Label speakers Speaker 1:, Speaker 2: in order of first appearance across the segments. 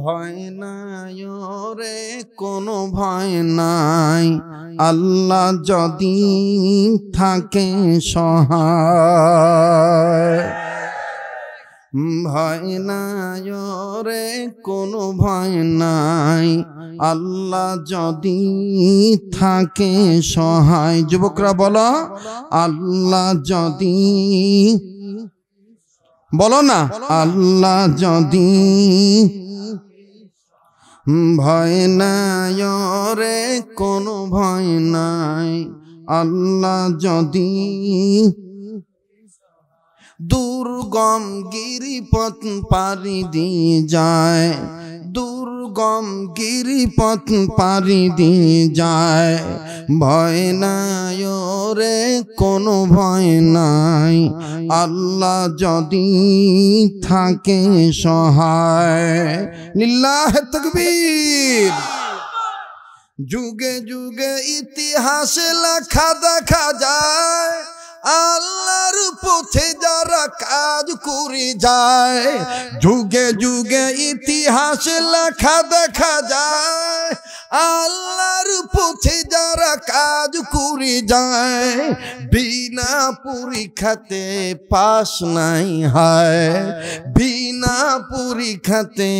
Speaker 1: ভয় নাই
Speaker 2: রে কোনো ভয় নাই আল্লাহ যদি থাকে সহায় ভয় নাই রে কোনো ভয় নাই আল্লাহ যদি থাকে সহায় যুবকরা বলো আল্লাহ যদি বলো না আল্লাহ যদি ভয় নাই রে কোনো ভয় নাই আল্লাহ যদি দুর্গম গিরিপথ পারি দিয়ে যায় দুর্গম গিরিপথ পারি দিয়ে যায় ভয় নাই রে কোনো ভয় নাই আল্লাহ যদি থাকে সহায় লিল্লাহ তকবীর যুগে যুগে ইতিহাসে লেখা দেখা যায় আল্লাহর পথে যারা কাজ করে যায় যুগে যুগে ইতিহাস লেখা দেখা যায় আল্লাহর পথে যারা কাজ করে যায় বিনা পরীক্ষাতে পাশ নাই হয় বিনা পরীক্ষাতে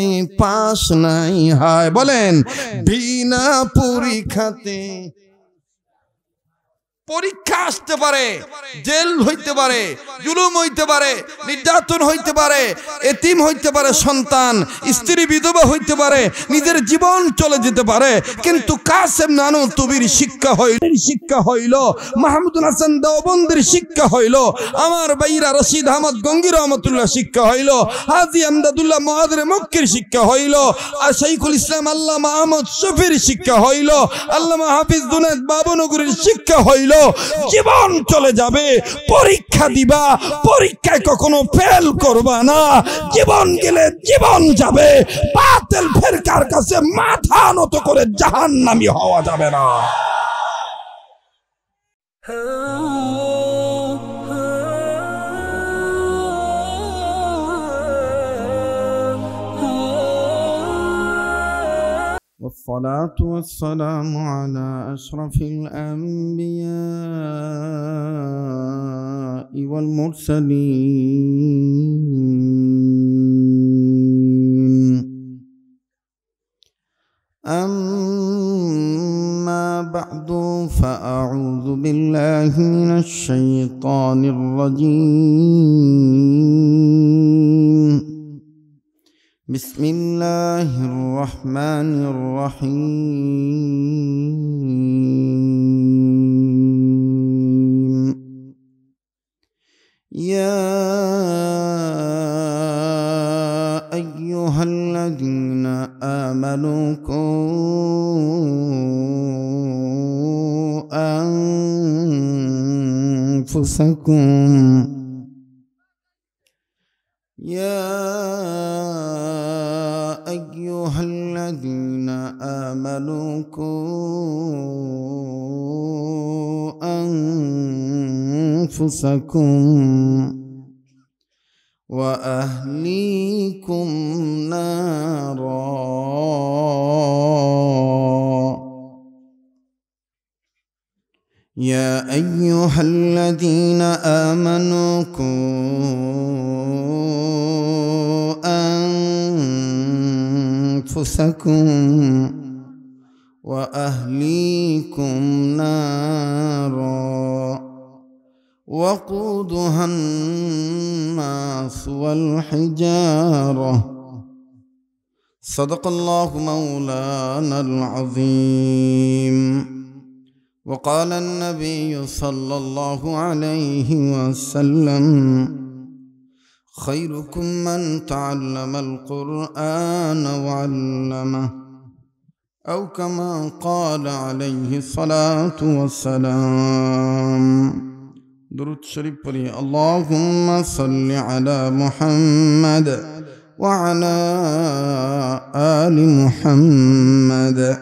Speaker 2: পাশ নাই হয় বলেন বিনা পরীক্ষাতে পরীক্ষা আসতে পারে জেল হইতে পারে জুলুম হইতে পারে নির্যাতন হইতে পারে এতিম হইতে পারে সন্তান স্ত্রী বিধবা হইতে পারে নিজের জীবন চলে যেতে পারে কিন্তু কাসেম নানু তুবির শিক্ষা হইল শিক্ষা হইল মাহমুদুল হাসান দেওবন্দির শিক্ষা হইল আমার বাইরা রশিদ আহমদ গঙ্গির রহমতুল্লাহ শিক্ষা হইল হাজি আমদাদুল্লাহ মহাদের মক্কির শিক্ষা হইল আর শৈখুল ইসলাম আল্লাহ আহমদ শফির শিক্ষা হইল আল্লাহ হাফিজ দুনেদ বাবনগরীর শিক্ষা হইল জীবন চলে যাবে পরীক্ষা দিবা পরীক্ষায় কখনো ফেল করবা না জীবন গেলে জীবন যাবে বাতিল ফেরকার কাছে মাথা নত করে জাহান্নামি হওয়া যাবে না হ্যাঁ।
Speaker 1: الصلاة والسلام على أشرف الأنبياء والمرسلين
Speaker 2: أما بعد فأعوذ بالله من الشيطان الرجيم بسم الله
Speaker 1: الرحمن الرحيم يا أيها الذين آمنوا قوا أنفسكم يا آمنوا أنفسكم وأهليكم نارا يا أيها الذين آمنوا قوا أنفسكم واهليكم نارا وقودها
Speaker 2: الناس والحجاره صدق الله مولانا العظيم وقال النبي صلى الله عليه وسلم خيركم من تعلم القران وعلمه أو كما قال عليه الصلاة والسلام درود شريف بلي اللهم صل على محمد وعلى آل محمد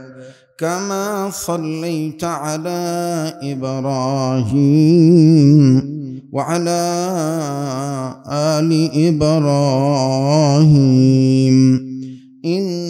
Speaker 1: كما صليت على إبراهيم وعلى آل إبراهيم
Speaker 2: إن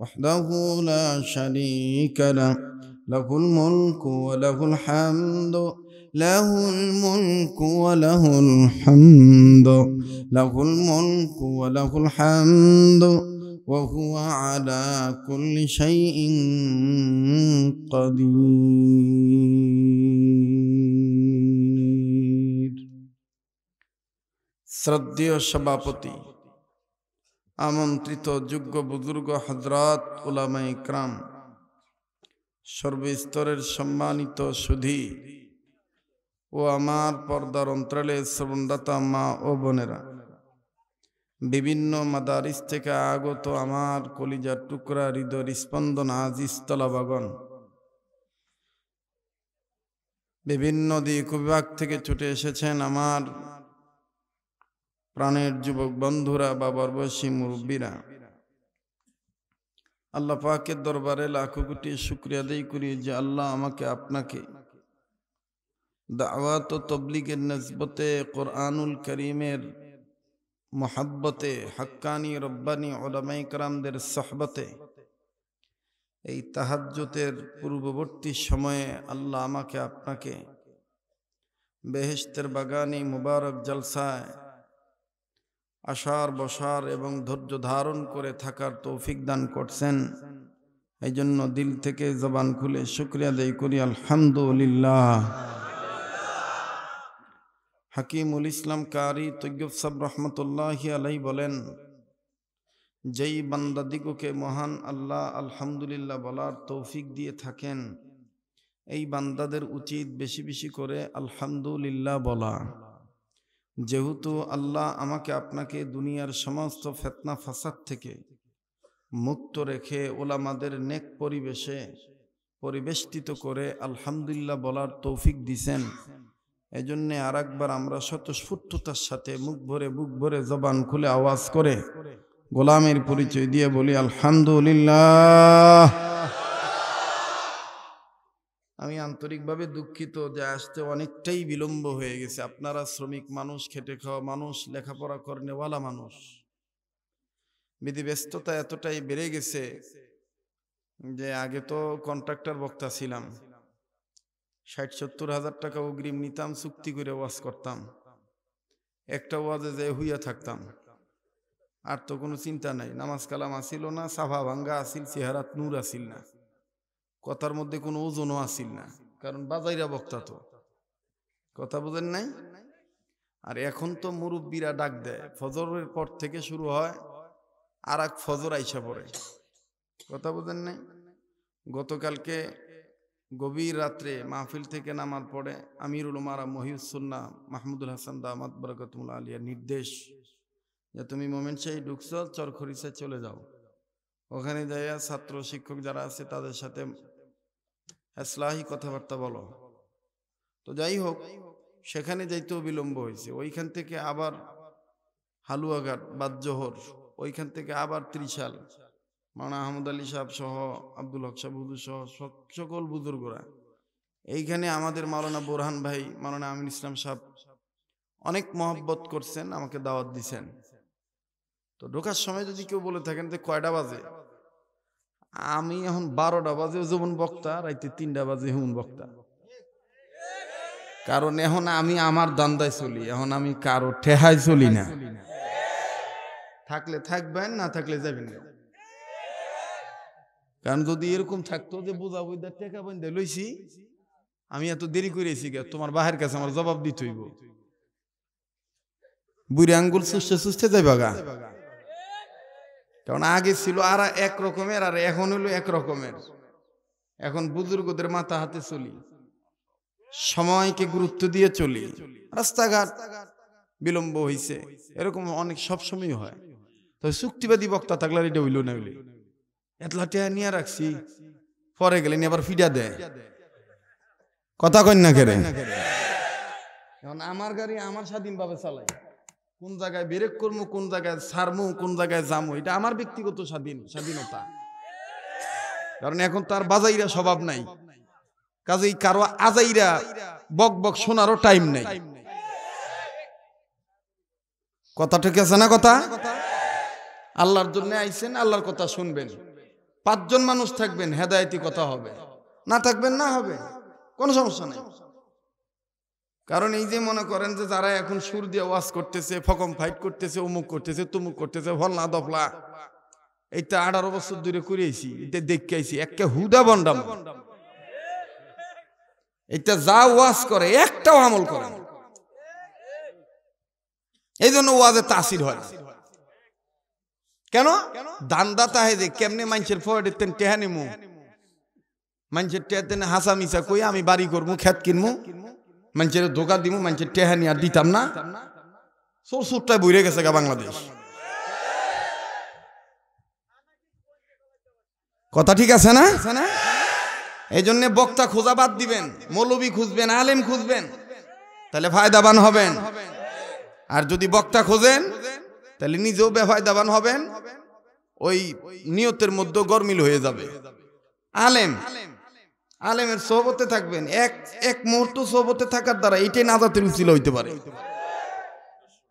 Speaker 2: وحده لا شريك له له الملك وله الحمد له الملك وله الحمد له الملك وله الحمد وهو على كل
Speaker 1: شيء قدير
Speaker 2: শ্রদ্ধেয় সভাপতি আমন্ত্রিত যোগ্য বুজুর্গ হজরত উলামাই ক্রাম সর্বস্তরের সম্মানিত সুধী ও আমার পর্দার অন্তরালে শ্রবণদাতা মা ও বোনেরা বিভিন্ন মাদারিস থেকে আগত আমার কলিজার টুকরা হৃদয় স্পন্দন আজিজ বাগন বিভিন্ন দিক বিভাগ থেকে ছুটে এসেছেন আমার প্রাণের যুবক বন্ধুরা বা বর্বসী মুরব্বীরা আল্লাহ পাকের দরবারে লাখো কোটি শুক্রিয়া দেই করি যে আল্লাহ আমাকে আপনাকে দাওয়াত তবলিগের নসবতে কোরআনুল করিমের মহাব্বতে হাক্কানি রব্বানি ওলামাই করামদের সাহবতে এই তাহাজ্যতের পূর্ববর্তী সময়ে আল্লাহ আমাকে আপনাকে বেহেশতের বাগানি মুবারক জলসায় আসার বসার এবং ধৈর্য ধারণ করে থাকার তৌফিক দান করছেন এই জন্য দিল থেকে জবান খুলে শুক্রিয়া দেয় করি আলহামদুলিল্লাহ হাকিমুল ইসলাম কারি তৈব রহমতুল্লাহ আলাই বলেন যেই বান্দাদিগকে মহান আল্লাহ আলহামদুলিল্লাহ বলার তৌফিক দিয়ে থাকেন এই বান্দাদের উচিত বেশি বেশি করে আলহামদুলিল্লাহ বলা যেহেতু আল্লাহ আমাকে আপনাকে দুনিয়ার সমস্ত ফেতনা ফাসাদ থেকে মুক্ত রেখে ওলামাদের নেক পরিবেশে পরিবেষ্টিত করে আলহামদুলিল্লাহ বলার তৌফিক দিছেন এজন্যে আর একবার আমরা স্বতঃস্ফূর্ততার সাথে মুখ ভরে বুক ভরে জবান খুলে আওয়াজ করে গোলামের পরিচয় দিয়ে বলি আলহামদুলিল্লাহ আমি আন্তরিকভাবে দুঃখিত যে আসতে অনেকটাই বিলম্ব হয়ে গেছে আপনারা শ্রমিক মানুষ খেটে খাওয়া মানুষ লেখাপড়া করেনেওয়ালা মানুষ বিধি ব্যস্ততা এতটাই বেড়ে গেছে যে আগে তো কন্ট্রাক্টর বক্তা ছিলাম ষাট সত্তর হাজার টাকা অগ্রিম নিতাম চুক্তি করে ওয়াজ করতাম একটা ওয়াজে যে হুইয়া থাকতাম আর তো কোনো চিন্তা নাই নামাজ কালাম আসিল না সাভা ভাঙ্গা আসিল চেহারাত নূর আসিল না কথার মধ্যে কোনো ওজনও আসিল না কারণ বাজাইরা বক্তা তো কথা বোঝেন নাই আর এখন তো মুরব্বীরা ডাক দেয় ফজরের পর থেকে শুরু হয় আর এক ফজর আইসা পড়ে কথা বোঝেন নাই গতকালকে গভীর রাত্রে মাহফিল থেকে নামার পরে আমিরুল মারা মহিউসুল্লাহ মাহমুদুল হাসান দামাত বরকতুল্লা আলিয়ার নির্দেশ যে তুমি মোমেন শাহী ঢুকছ চরখরিসে চলে যাও ওখানে যাইয়া ছাত্র শিক্ষক যারা আছে তাদের সাথে এসলাহি কথাবার্তা বলো তো যাই হোক সেখানে যাইতেও বিলম্ব হয়েছে ওইখান থেকে আবার হালুয়াঘাট বাদ জোহর ওইখান থেকে আবার ত্রিশাল মানা আহমদ আলী সাহেব সহ আব্দুল হক সাহ বুধু সহ সকল বুজুর্গরা এইখানে আমাদের মাওলানা বোরহান ভাই মাওলানা আমিন ইসলাম সাহেব অনেক মহব্বত করছেন আমাকে দাওয়াত দিছেন তো ঢোকার সময় যদি কেউ বলে থাকেন যে কয়টা বাজে আমি এখন বারোটা বাজে যেমন বক্তা রাইতে তিনটা বাজে হেমন বক্তা কারণ এখন আমি আমার দান্দায় চলি এখন আমি কারো ঠেহাই চলি না থাকলে থাকবেন না থাকলে যাবেন না কারণ যদি এরকম থাকতো যে বোঝা বুঝা টেকা বান্ধে লইছি আমি এত দেরি করেছি তোমার বাহের কাছে আমার জবাব দিতে হইব বুড়ি আঙ্গুল সুস্থে সুস্থে যাই বাগা কারণ আগে ছিল আর এক রকমের আর এখন হলো এক রকমের এখন বুজুর্গদের মাথা হাতে চলি সময়কে গুরুত্ব দিয়ে চলি রাস্তাঘাট বিলম্ব হয়েছে এরকম অনেক সবসময় হয় তো চুক্তিবাদী বক্তা থাকলে এটা হইল না হইলে এতলা টিয়া নিয়ে রাখছি পরে গেলে নিয়ে আবার ফিডা দেয় কথা কন্যা কেরে এখন আমার গাড়ি আমার স্বাধীনভাবে চালায় কোন জায়গায় বেরেক করবো কোন জায়গায় সারমু কোন জায়গায় জামু এটা আমার ব্যক্তিগত স্বাধীন স্বাধীনতা কারণ এখন তার বাজাইরা স্বভাব নাই কাজেই কারো আজাইরা বক বক শোনারও টাইম নেই কথা ঠিক আছে না কথা আল্লাহর জন্য আইছেন আল্লাহর কথা শুনবেন পাঁচজন মানুষ থাকবেন হেদায়তি কথা হবে না থাকবেন না হবে কোনো সমস্যা নেই কারণ এই যে মনে করেন যে যারা এখন সুর দিয়ে ওয়াজ করতেছে ফকম ফাইট করতেছে অমুক করতেছে তুমুক করতেছে ভল্লা দফলা এইটা আঠারো বছর দূরে করিয়েছি এটা দেখে আইছি একটা হুদা বন্ডাম এটা যা ওয়াজ করে একটাও আমল করে এই জন্য ওয়াজে তাসির হয় কেন দান্দা তাহে যে কেমনে মানুষের ফয়েডের তেন টেহানিমু মানুষের টেহাতেন হাসা মিসা কই আমি বাড়ি করবো খ্যাত কিনবো মানুষের ধোকা দিব মানুষের টেহানি আর দিতাম না সব সুরটায় বইরে গেছে গা বাংলাদেশ কথা ঠিক আছে না এই জন্য বক্তা খোঁজা বাদ দিবেন মৌলবি খুঁজবেন আলেম খুঁজবেন তাহলে ফায়দাবান হবেন আর যদি বক্তা খোঁজেন তাহলে নিজেও বেফায়দাবান হবেন ওই নিয়তের মধ্যে গরমিল হয়ে যাবে আলেম আলেমের সোহবতে থাকবেন এক এক মুহূর্ত সোহবতে থাকার দ্বারা এটাই নাজাতের উচিল হইতে পারে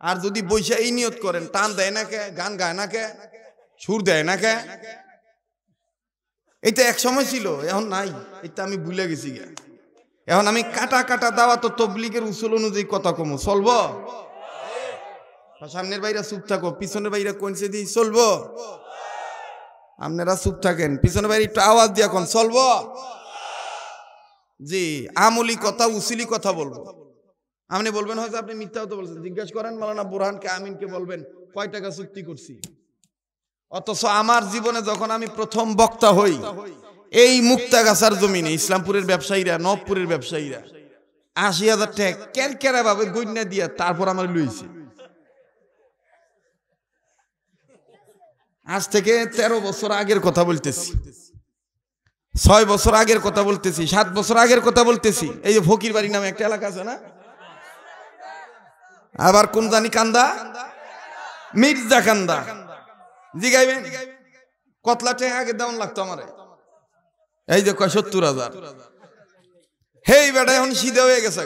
Speaker 2: আর যদি বৈশা এই নিয়ত করেন টান দেয় না কে গান গায় না কে সুর দেয় না কে এটা এক সময় ছিল এখন নাই এটা আমি ভুলে গেছি গে এখন আমি কাটা কাটা দাওয়া তো তবলিগের উসুল অনুযায়ী কথা কমো চলবো সামনের বাইরা চুপ থাকো পিছনের বাইরা কনসে দিই চলবো আপনারা চুপ থাকেন পিছনের বাইরে একটু আওয়াজ দিয়ে এখন চলবো জি আমলি কথা উসিলি কথা বলবো আপনি বলবেন হয়তো আপনি মিথ্যা হতে বলছেন জিজ্ঞাসা করেন মালানা বোরহানকে আমিনকে বলবেন কয় টাকা চুক্তি করছি অথচ আমার জীবনে যখন আমি প্রথম বক্তা হই এই মুক্তাগাছার জমিনে ইসলামপুরের ব্যবসায়ীরা নবপুরের ব্যবসায়ীরা আশি হাজার টাকা কেন কেরা ভাবে গন্যা দিয়া তারপর আমার লুইছে আজ থেকে তেরো বছর আগের কথা বলতেছি ছয় বছর আগের কথা বলতেছি সাত বছর আগের কথা বলতেছি এই যে ফকির বাড়ি নামে একটা এলাকা আছে না আবার কোন জানি কান্দা মির্জা কান্দা জিগাইবেন কতলা টেহা আগে দেওয়ান লাগতো আমার এই যে কয় সত্তর হাজার হেই বেটা এখন সিধে হয়ে গেছে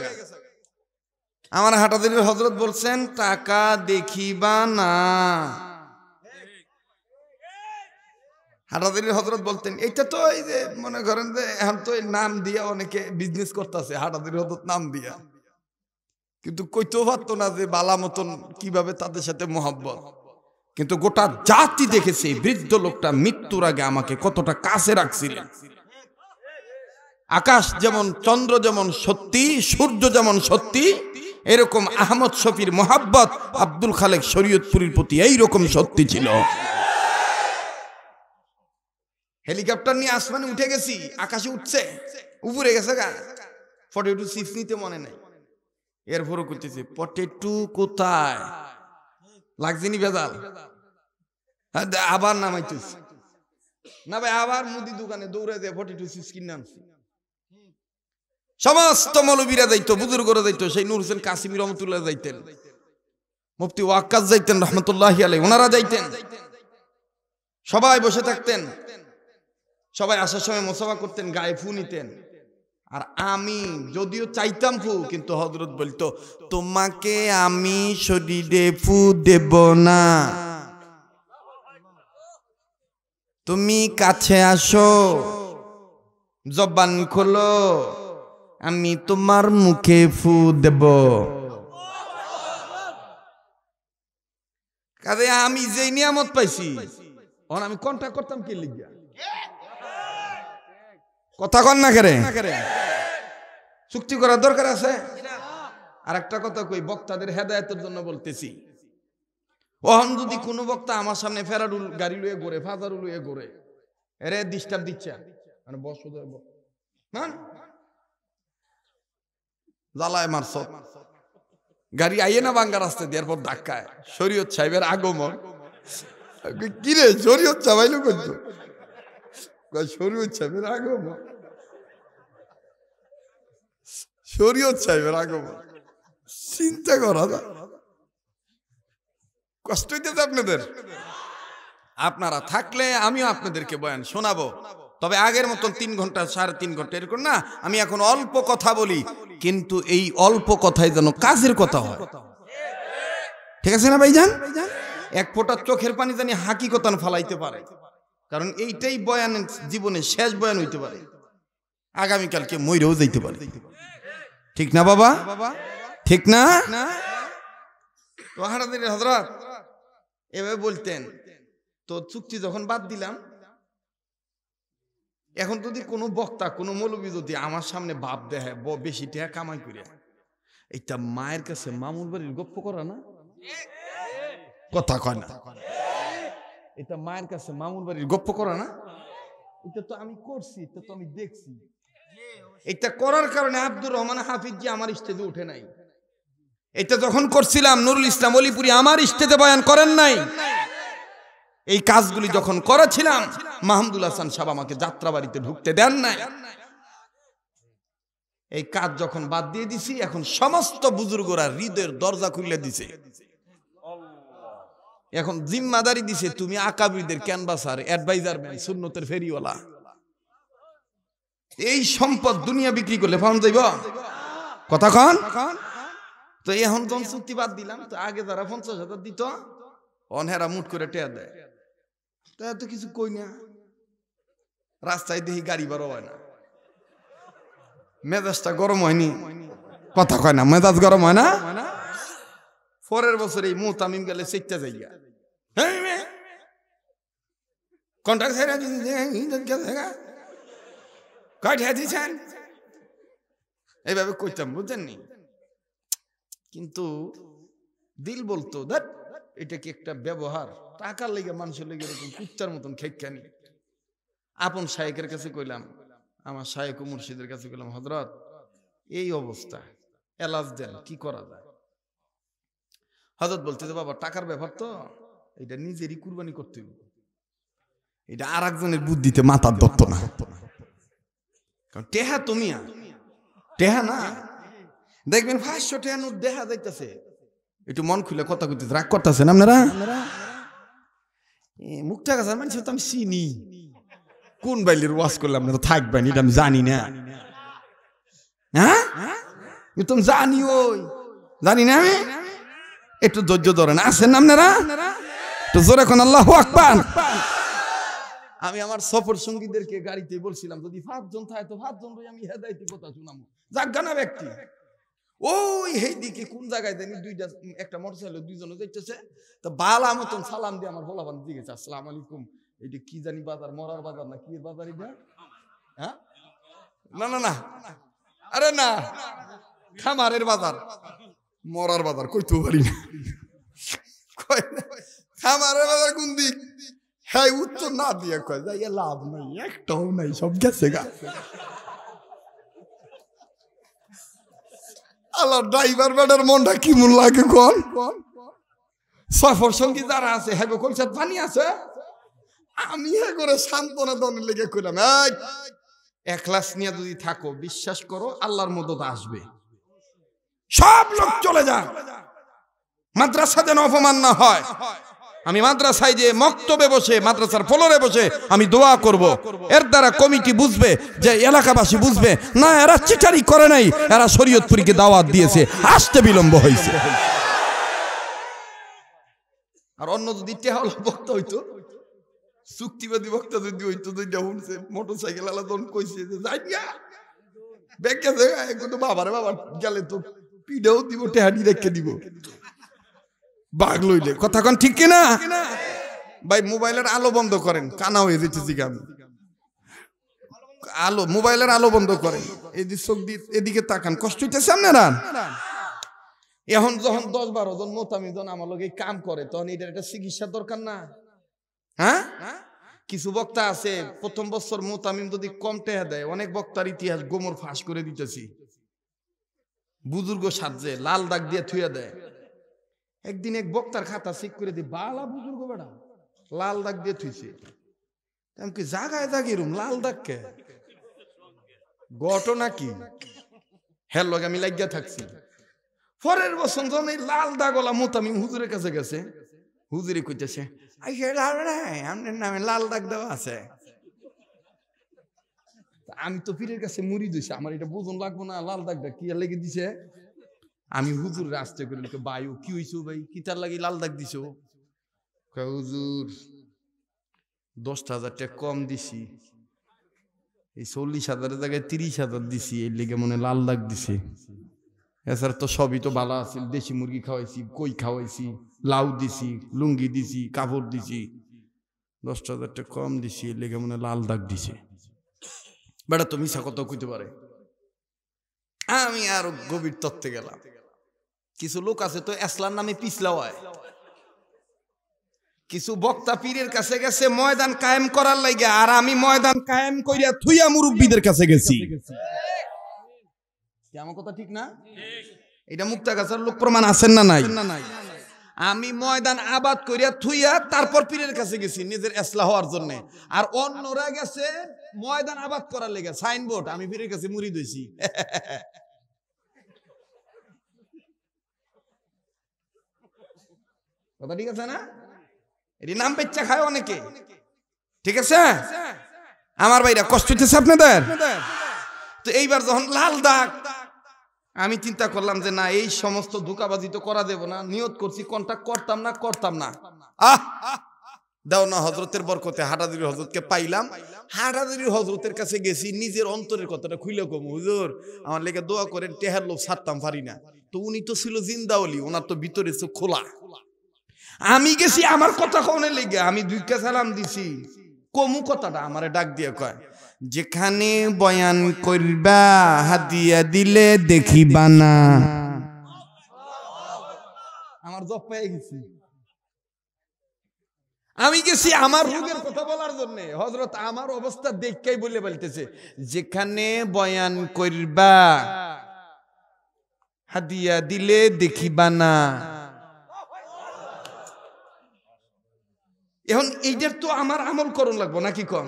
Speaker 2: আমার হাটাদের হজরত বলছেন টাকা দেখিবা না হাটাদারি হজরত বলতেন এটা তো এই যে মনে করেন যে এখন তো নাম দিয়া অনেকে বিজনেস করতেছে হাটাদারি হজরত নাম দিয়া কিন্তু কইতেও পারতো না যে বালা মতন কিভাবে তাদের সাথে মোহাব্বত কিন্তু গোটা জাতি দেখেছে বৃদ্ধ লোকটা মৃত্যুর আগে আমাকে কতটা কাছে রাখছিল আকাশ যেমন চন্দ্র যেমন সত্যি সূর্য যেমন সত্যি এরকম আহমদ শফির মোহাব্বত আব্দুল খালেক শরীয়তপুরীর প্রতি এইরকম সত্যি ছিল হেলিকপ্টার নিয়ে আসমানে উঠে গেছি আকাশে উঠছে উপরে গেছে গা পটেটু চিপস নিতে মনে নাই এরপরও করতেছি পটেটু কোথায় লাগছিনি বেজাল হ্যাঁ, আবার নামাইতেছি না ভাই আবার মুদি দোকানে দৌড়ে পটেটু চিপস কিনে আনছি সমস্ত সেই নূর হোসেন কাসিমি রহমতুল্লাহ যাইতেন মুফতি ওয়াক্কাস যাইতেন রহমতুল্লাহ আলাই ওনারা যাইতেন সবাই বসে থাকতেন সবাই আসার সময় মোসাফা করতেন গায়ে ফু নিতেন আর আমি যদিও চাইতাম ফু কিন্তু হজরত বলতো তোমাকে আমি শরীরে ফু দেব না তুমি কাছে আসো জবান খোলো আমি তোমার মুখে ফু দেব কাজে আমি যেই নিয়ামত পাইছি আমি কন্ট্যাক্ট করতাম কি লিখিয়া কথা কন না করে চুক্তি করার দরকার আছে আর একটা কথা কই বক্তাদের হেদায়তের জন্য বলতেছি ওহন যদি কোনো বক্তা আমার সামনে ফেরারুল গাড়ি লুয়ে ঘোরে ফাজারু লুয়ে ঘোরে এরে ডিস্টার্ব দিচ্ছে মানে বস হ্যাঁ? জ্বালায় মারছ গাড়ি আইয়ে না বাঙ্গা রাস্তা দিয়ে এরপর ধাক্কায় শরীয়ত সাহেবের আগমন কিরে শরীয়ত চাবাইলো করছো শরীয়চ্ছাই রাগব শরীয়চ্ছাই রাগব চিন্তা করা কষ্ট হইতেছে আপনাদের আপনারা থাকলে আমিও আপনাদেরকে বয়ান শোনাবো তবে আগের মতন তিন ঘন্টা সাড়ে তিন ঘন্টা এরকম না আমি এখন অল্প কথা বলি কিন্তু এই অল্প কথাই যেন কাজের কথা হয় ঠিক আছে না ভাইজান এক ফোটার চোখের পানি জানি হাকি কথা ফালাইতে পারে কারণ এইটাই বয়ান জীবনে শেষ বয়ান হইতে পারে আগামীকালকে ময়ূরেও যাইতে পারে ঠিক না বাবা বাবা ঠিক না তো হজরত এভাবে বলতেন তো চুক্তি যখন বাদ দিলাম এখন যদি কোনো বক্তা কোনো মৌলবী যদি আমার সামনে বাপ দেয় বেশি টেহা কামাই করে এইটা মায়ের কাছে মামুল বাড়ির গপ্প করা না কথা কয় না এটা মায়ের কাছে মামুর বাড়ির গপ্প করা না এটা তো আমি করছি এটা তো আমি দেখছি এটা করার কারণে আব্দুর রহমান হাফিজ জি আমার স্টেজে উঠে নাই এটা যখন করছিলাম নুরুল ইসলাম অলিপুরি আমার স্টেজে বয়ান করেন নাই এই কাজগুলি যখন করেছিলাম মাহমুদুল হাসান সাহেব আমাকে যাত্রা বাড়িতে ঢুকতে দেন নাই এই কাজ যখন বাদ দিয়ে দিছি এখন সমস্ত বুজুর্গরা হৃদয়ের দরজা খুলে দিছে এখন জিম্মাদারি দিছে তুমি আকাবিদের ক্যানভাসার অ্যাডভাইজার ম্যান সুন্নতের ফেরিওয়ালা এই সম্পদ দুনিয়া বিক্রি করলে ফর্ম যাইব কথা কন তো এখন যখন চুক্তি বাদ দিলাম তো আগে যারা পঞ্চাশ হাজার দিত অনহেরা মুট করে টেয়া দেয় তা তো কিছু কই না রাস্তায় দেখি গাড়ি বারো হয় না মেজাজটা গরম হয়নি কথা কয় না মেজাজ গরম হয় না পরের বছর এই তামিম গেলে চেকটা যাইয়া কন্ট্রাক্ট সাইরা কয়টা দিয়েছেন এইভাবে কইতাম বুঝেননি কিন্তু দিল বলতো দ্যাট এটা কি একটা ব্যবহার টাকার লেগে মানুষের লেগে এরকম কুত্তার মতন খেকানি আপন শায়েকের কাছে কইলাম আমার শায়েক ও মুর্শিদের কাছে কইলাম হজরত এই অবস্থা এলাজ দেন কি করা যায় হজরত বলতে যে বাবা টাকার ব্যাপার তো এটা নিজেরই কুরবানি করতে হবে এটা আর একজনের বুদ্ধিতে মাতার দত্ত না কারণ টেহা তুমি টেহা না দেখবেন পাঁচশো টেহা নোট দেখা যাইতেছে একটু মন খুলে কথা কইতে রাগ করতেছেন আপনারা মুক্তা গাছের মানুষ তো আমি চিনি কোন বাইলের ওয়াশ করলে আপনারা থাকবেন এটা আমি জানি না হ্যাঁ তুমি জানি ওই জানি না আমি একটু ধৈর্য ধরেন আছেন আপনারা তো জোরে কোন আল্লাহ আকবান আমি আমার সফর সঙ্গীদেরকে গাড়িতে বলছিলাম যদি পাঁচজন থাকে তো পাঁচজন আমি হেদায়তি কথা শুনাবো জাগানা ব্যক্তি ওই হেই দিকে কোন জায়গায় দেন দুইটা একটা মোটর সাইকেল দুইজনে দেখতেছে তো বালা মতন সালাম দিয়ে আমার ভোলাবান দিকে আসসালাম আলাইকুম এটা কি জানি বাজার মরার বাজার না কি বাজার এটা হ্যাঁ না না না আরে না খামারের বাজার মরার বাজার কইতেও পারি না খামারের বাজার কোন দিক হ্যাঁ উত্তর না দিয়ে কয় যাই লাভ নাই একটাও নাই সব গেছে গা আল্লাহ ড্রাইভার ব্যাটার মনটা কি মূল লাগে কোন সফর সঙ্গী যারা আছে হ্যাঁ কলসার পানি আছে আমি হ্যাঁ করে সান্ত্বনা দনের লেগে কইলাম এক ক্লাস নিয়ে যদি থাকো বিশ্বাস করো আল্লাহর মদত আসবে সব লোক চলে যান মাদ্রাসা যেন অপমান না হয় আমি মাদ্রাসায় যে মক্তবে বসে মাদ্রাসার ফলরে বসে আমি দোয়া করব। এর দ্বারা কমিটি বুঝবে যে এলাকাবাসী বুঝবে না এরা চিটারি করে নাই এরা শরীয়তপুরীকে দাওয়াত দিয়েছে আসতে বিলম্ব হয়েছে আর অন্য যদি বক্ত হইতো চুক্তিবাদী বক্তা যদি হইতো দুইটা শুনছে মোটর সাইকেল আলাদন কইছে যে যাই গা ব্যাগ গেছে বাবারে বাবা গেলে তো পিডেও দিব টেহাডি রেখে দিব বাঘ লইলে ঠিক কিনা ভাই মোবাইলের আলো বন্ধ করেন কানা হয়ে যেতেছি আমি আলো মোবাইলের আলো বন্ধ করেন এই যে চোখ দিয়ে এদিকে তাকান কষ্ট হইতেছে আপনারা এখন যখন দশ বারো জন মোতামি জন আমার লোক কাম করে তখন এটার একটা চিকিৎসা দরকার না হ্যাঁ কিছু বক্তা আছে প্রথম বছর মোতামিম যদি কম টেহা দেয় অনেক বক্তার ইতিহাস গোমর ফাঁস করে দিতেছি বুজুর্গ সাজে লাল দাগ দিয়ে থুয়ে দেয় একদিন এক বক্তার খাতা চেক করে দি বালা বুজুর্গ বেড়া লাল দাগ দিয়ে থুইছে আমি কি জাগায় জাগি রুম লাল দাগ কে ঘটনা কি হ্যাঁ লগে আমি লাগিয়া থাকছি পরের বছর যখন এই লাল দাগলা আমি হুজুরের কাছে গেছে হুজুরি কইতেছে আই আপনার নামে লাল দাগ দেওয়া আছে আমি তো পীরের কাছে মুড়ি দিছি আমার এটা বোঝন লাগবো না লাল দাগটা কি লেগে দিছে আমি হুজুর আসতে করে লোকে বায়ু কি হয়েছো ভাই কি তার লাগে লাল দাগ দিছো হুজুর দশটা হাজার টাকা কম দিছি এই চল্লিশ হাজারের জায়গায় তিরিশ হাজার দিছি এর লেগে মনে লাল দাগ দিছে এছাড়া তো সবই তো ভালো আছে দেশি মুরগি খাওয়াইছি কই খাওয়াইছি লাউ দিছি লুঙ্গি দিছি কাপড় দিছি দশটা হাজার টাকা কম দিছি এর লেগে মনে লাল দাগ দিছে বেটা তুমি কত কইতে পারে আমি আরো গভীর তত্ত্বে গেলাম কিছু লোক আছে তো এসলার নামে পিছলা হয় কিছু বক্তা পীরের কাছে গেছে ময়দান কায়েম করার লাগে আর আমি ময়দান কায়েম কইরা থুইয়া মুরব্বীদের কাছে গেছি আমার কথা ঠিক না এটা মুক্তাগাছার লোক প্রমাণ আছেন না নাই না নাই আমি ময়দান আবাদ করিয়া থুইয়া তারপর পীরের কাছে গেছি নিজের এসলা হওয়ার জন্য আর অন্যরা গেছে ময়দান আবাদ করার লেগে সাইনবোর্ড আমি পীরের কাছে মুড়ি দইছি কথা ঠিক আছে না এটি নাম পেচ্চা খায় অনেকে ঠিক আছে আমার ভাইরা কষ্ট হইতেছে আপনাদের তো এইবার যখন লাল দাগ আমি চিন্তা করলাম যে না এই সমস্ত ধোকাবাজি তো করা দেব না নিয়ত করছি কন্ট্যাক্ট করতাম না করতাম না আহ দাও না হজরতের বরকতে হাটাদুরি হজরতকে পাইলাম হাটাদুরি হজরতের কাছে গেছি নিজের অন্তরের কথাটা খুলে কম হুজুর আমার লেগে দোয়া করেন টেহার লোক ছাড়তাম পারি না তো উনি তো ছিল জিন্দাওয়ালি ওনার তো ভিতরে তো খোলা আমি গেছি আমার কথা কনে লেগে আমি দুই কে সালাম দিছি কমু কথাটা আমারে ডাক দিয়ে কয় যেখানে বয়ান করবা হাতিয়া দিলে দেখিবা না আমার জব পেয়ে গেছি আমি গেছি আমার রোগের কথা বলার জন্য হজরত আমার অবস্থা দেখকেই বলে বলতেছে যেখানে বয়ান করবা হাদিয়া দিলে দেখিবা না এখন এইটার তো আমার আমল করণ লাগবো নাকি কম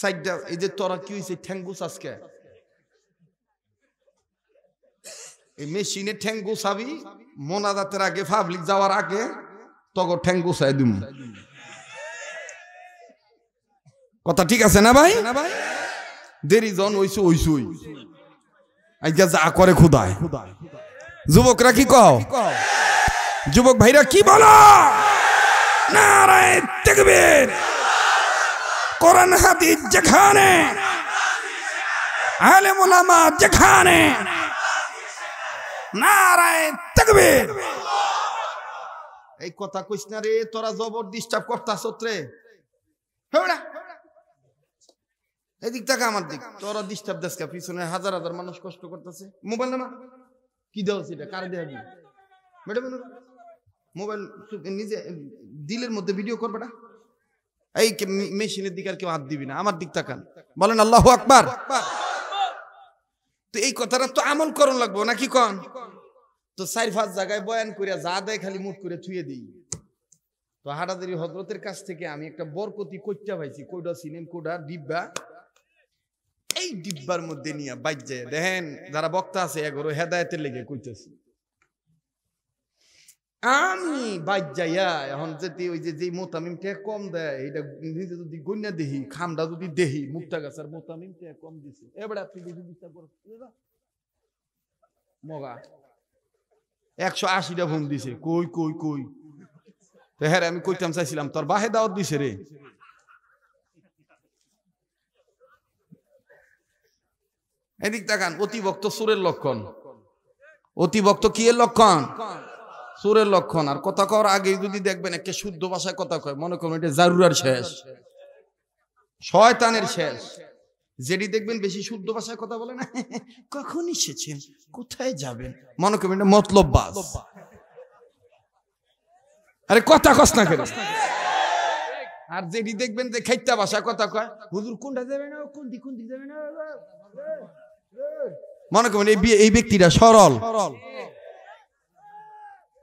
Speaker 2: সাইডটা এই যে তোরা কি হয়েছে ঠ্যাঙ্গুস আজকে এই মেশিনে ঠ্যাঙ্গু সাবি মোনাজাতের আগে পাবলিক যাওয়ার আগে তখন ঠ্যাঙ্গু সাই দিম কথা ঠিক আছে না ভাই না ভাই দেরি জন ওইসু ওইসু আজকে যা করে খুদায় যুবকরা কি কহ যুবক ভাইরা কি বলো নারায় দেখবেন কোরআন হাদিস যেখানে আহলে মোলামা যেখানে নারায় থাকবে এই কথা কইস না রে তোরা জবর ডিস্টার্ব করতাস রে এদিক থেকে আমার দিক তোরা ডিস্টার্ব দেশকে পিছনে হাজার হাজার মানুষ কষ্ট করতেছে মোবাইল নামা কি দেওয়া এটা কারে দেওয়া ম্যাডাম মোবাইল নিজে দিলের মধ্যে ভিডিও করবেটা এই মেশিনের দিকে আর কেউ হাত দিবি না আমার দিক তাকান বলেন আল্লাহ আকবার তো এই কথাটা তো আমল করণ লাগবো নাকি কন তো চার পাঁচ জায়গায় বয়ান করিয়া যা দেয় খালি মুট করে ছুঁয়ে দিই তো হাটাদারি হজরতের কাছ থেকে আমি একটা বরকতি কইটা পাইছি কইটা সিনেন কোডা ডিব্বা এই ডিব্বার মধ্যে নিয়ে বাইর যায় দেখেন যারা বক্তা আছে এগারো হেদায়তের লেগে কইতেছি আমি বাজ্যাইয়া এখন যে ওই যে যে মোতামিম টেক কম দেয় এটা নিজে যদি গণ্যা দেহি খামটা যদি দেহি মুক্তা গাছার মোতামিম টেক কম দিছে এবারে আপনি যদি বিচার করেন মগা একশো আশিটা ফোন দিছে কই কই কই তো হ্যাঁ আমি কইতাম চাইছিলাম তোর বাহে দাওয়াত দিছে রে এদিক দেখান অতিভক্ত সুরের লক্ষণ অতিভক্ত কি এর লক্ষণ সুরের লক্ষণ আর কথা কওয়ার আগে যদি দেখবেন একে শুদ্ধ ভাষায় কথা কয় মনে করেন এটা জারুরার শেষ শয়তানের শেষ যেটি দেখবেন বেশি শুদ্ধ ভাষায় কথা বলে না কখন এসেছেন কোথায় যাবেন মনে করবেন এটা মতলব বাস আরে কথা কস না কেন আর যেটি দেখবেন যে খাইতা ভাষা কথা কয় হুজুর কোনটা যাবে না কোন দিক কোন দিক যাবে না মনে করবেন এই ব্যক্তিটা সরল সরল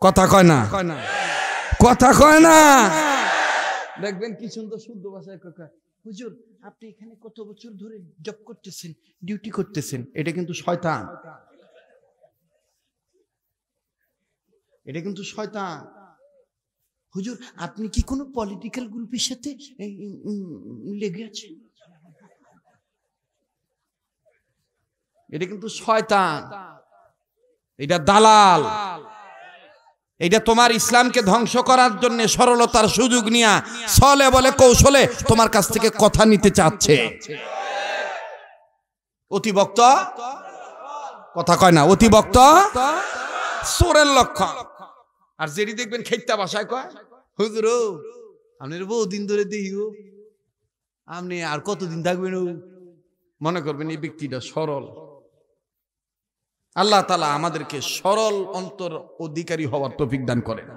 Speaker 2: কথা কয় না কথা কয় না দেখবেন কি সুন্দর শুদ্ধ ভাষায় কথা হুজুর আপনি এখানে কত বছর ধরে জব করতেছেন ডিউটি করতেছেন এটা কিন্তু শয়তান এটা কিন্তু শয়তান হুজুর আপনি কি কোনো পলিটিক্যাল গ্রুপের সাথে লেগে আছেন এটা কিন্তু শয়তান এটা দালাল এটা তোমার ইসলামকে ধ্বংস করার জন্য সরলতার সুযোগ নিয়া সলে বলে কৌশলে তোমার কাছ থেকে কথা নিতে চাচ্ছে অতিবক্ত কথা কয় না অতিবক্ত সোরের লক্ষণ আর যেটি দেখবেন খেত্তা বাসায় কয় হুজুর বহু দিন ধরে দেখিও আপনি আর কতদিন থাকবেন মনে করবেন এই ব্যক্তিটা সরল আল্লাহ তালা আমাদেরকে সরল অন্তর অধিকারী হওয়ার তফিক দান করেন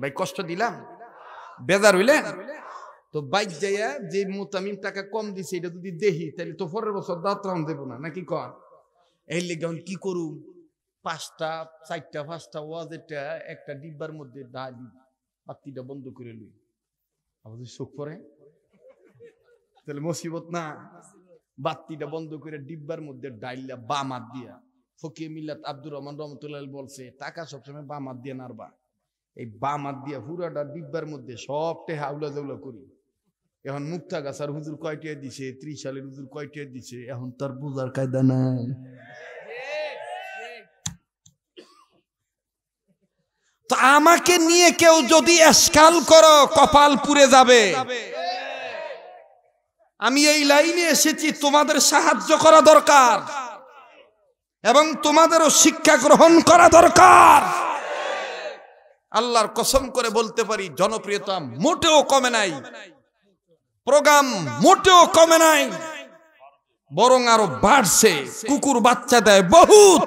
Speaker 2: ভাই কষ্ট দিলাম বেজার হইলে তো বাইক যাইয়া যে মোতামিম টাকা কম দিছে এটা যদি দেহি তাহলে তো পরের বছর দাঁত রাউন্ড দেবো না নাকি কন এই লেগে কি করুম পাঁচটা চারটা পাঁচটা ওয়াজ একটা ডিব্বার মধ্যে ডালি পাত্তিটা বন্ধ করে লই আবার চোখ পরে তাহলে মুসিবত না বাত্তিটা বন্ধ করে ডিব্বার মধ্যে ডাইলা বামাত দিয়া ফকির মিল্লাত আব্দুর রহমান রহমতুল্লাহ বলছে টাকা সবসময় বাম হাত দিয়ে নাড়বা এই বাম হাত দিয়ে হুরাটা ডিব্বার মধ্যে সব টেহা আউলা জাউলা করি এখন মুক্তা গাছার হুজুর কয়টিয়ে দিছে ত্রিশ সালের হুজুর কয়টিয়ে দিছে এখন তার বুঝার কায়দা নাই তো আমাকে নিয়ে কেউ যদি এসকাল কর কপাল পুরে যাবে আমি এই লাইনে এসেছি তোমাদের সাহায্য করা দরকার এবং তোমাদেরও শিক্ষা গ্রহণ করা দরকার আল্লাহর কসম করে বলতে পারি জনপ্রিয়তা মোটেও কমে নাই প্রোগ্রাম মোটেও কমে নাই বরং আরো বাড়ছে কুকুর বাচ্চা দেয় বহুত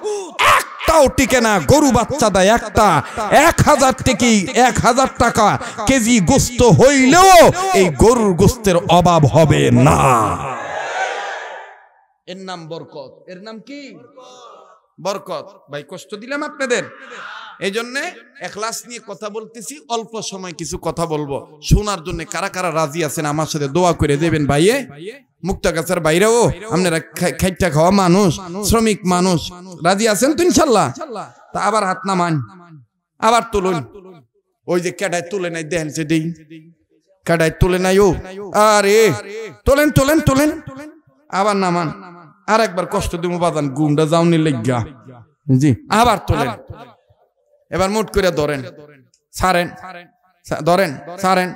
Speaker 2: একটাও টিকে না গরু বাচ্চা দেয় একটা এক হাজার টিকি এক হাজার টাকা কেজি গোস্ত হইলেও এই গরুর গোস্তের অভাব হবে না এর নাম বরকত এর নাম কি বরকত ভাই কষ্ট দিলাম আপনাদের এই জন্য এখলাস নিয়ে কথা বলতেছি অল্প সময় কিছু কথা বলবো শোনার জন্য কারা কারা রাজি আছেন আমার সাথে দোয়া করে দেবেন ভাইয়ে গাছের বাইরেও আপনারা খাইটা খাওয়া মানুষ শ্রমিক মানুষ রাজি আছেন তো ইনশাল্লাহ তা আবার হাত নামান আবার তুলুন ওই যে কেডায় তুলে নাই দেন সে দিই কেডায় তুলে নাই ও আরে তোলেন তোলেন তোলেন আবার নামান আর একবার কষ্ট দিব বাজান গুমটা যাওনি লেগা জি আবার তোলেন এবার মোট করে ধরেন সারেন ধরেন সারেন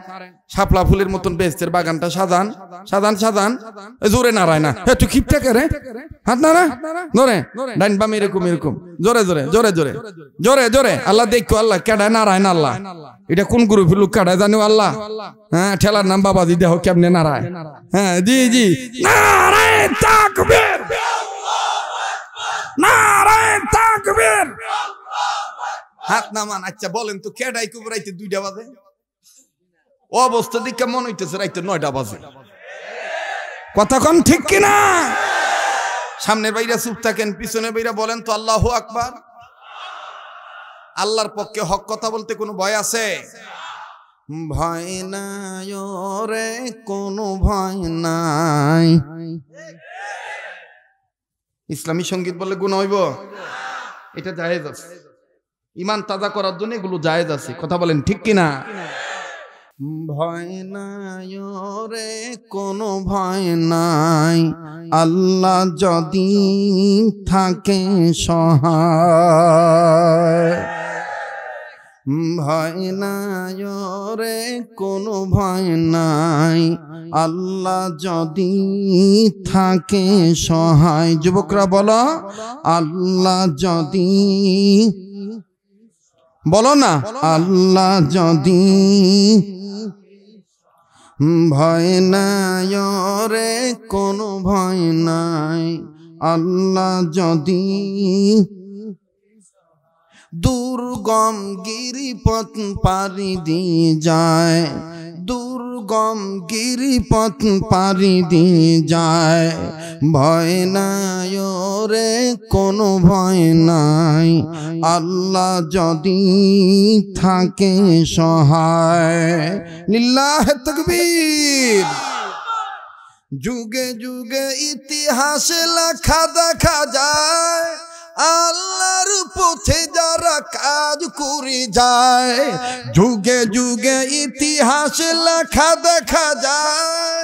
Speaker 2: শাপলা ফুলের মতন বেস্তের বাগানটা সাজান সাজান সাজান জোরে নাড়ায় না হ্যাঁ তুই খিপটা করে হাত নাড়া ধরে ডাইন বাম এরকম এরকম জোরে জোরে জোরে জোরে জোরে জোরে আল্লাহ দেখো আল্লাহ কেডায় নাড়ায় না আল্লাহ এটা কোন গুরু লোক কাটায় জানো আল্লাহ হ্যাঁ ঠেলার নাম বাবাজি দেহ কেমনে নাড়ায় হ্যাঁ জি জি
Speaker 1: নারায় তাকবে
Speaker 2: নারায়ণ তাকবীর হাত নামান আচ্ছা বলেন তো কেডাই রাইতে দুইটা বাজে অবস্থা দেখে মনে হইতেছে রাইতে নয়টা বাজে কথাক্ষণ ঠিক কিনা সামনে বাইরা চুপ থাকেন পিছনে বাইরা বলেন তো আল্লাহ আকবার আল্লাহর পক্ষে হক কথা বলতে কোনো ভয় আছে ভয় নাই রে কোনো ভয় নাই ইসলামী সঙ্গীত বললে গুণ হইব এটা জায়েজ আছে ইমান তাজা করার জন্য এগুলো জায়েজ আছে কথা বলেন ঠিক কিনা ভয় নাই রে কোনো ভয় নাই আল্লাহ যদি থাকে
Speaker 1: সহায় ভয় নাই
Speaker 2: রে কোনো ভয় নাই আল্লাহ যদি থাকে সহায় যুবকরা বলো আল্লাহ যদি বলো না আল্লাহ যদি ভয় নাই রে কোনো ভয় নাই আল্লাহ যদি দুর্গম গিরিপথ পারি দিয়ে যায় দুর্গম গিরিপথ পারি দিয়ে যায় ভয় নাই রে কোনো ভয় নাই আল্লাহ যদি থাকে সহায় লিল্লাহ তকবীর যুগে যুগে ইতিহাসে লেখা দেখা যায় আল্লাহর পথে যারা কাজ করে যায় যুগে যুগে ইতিহাস লেখা দেখা যায়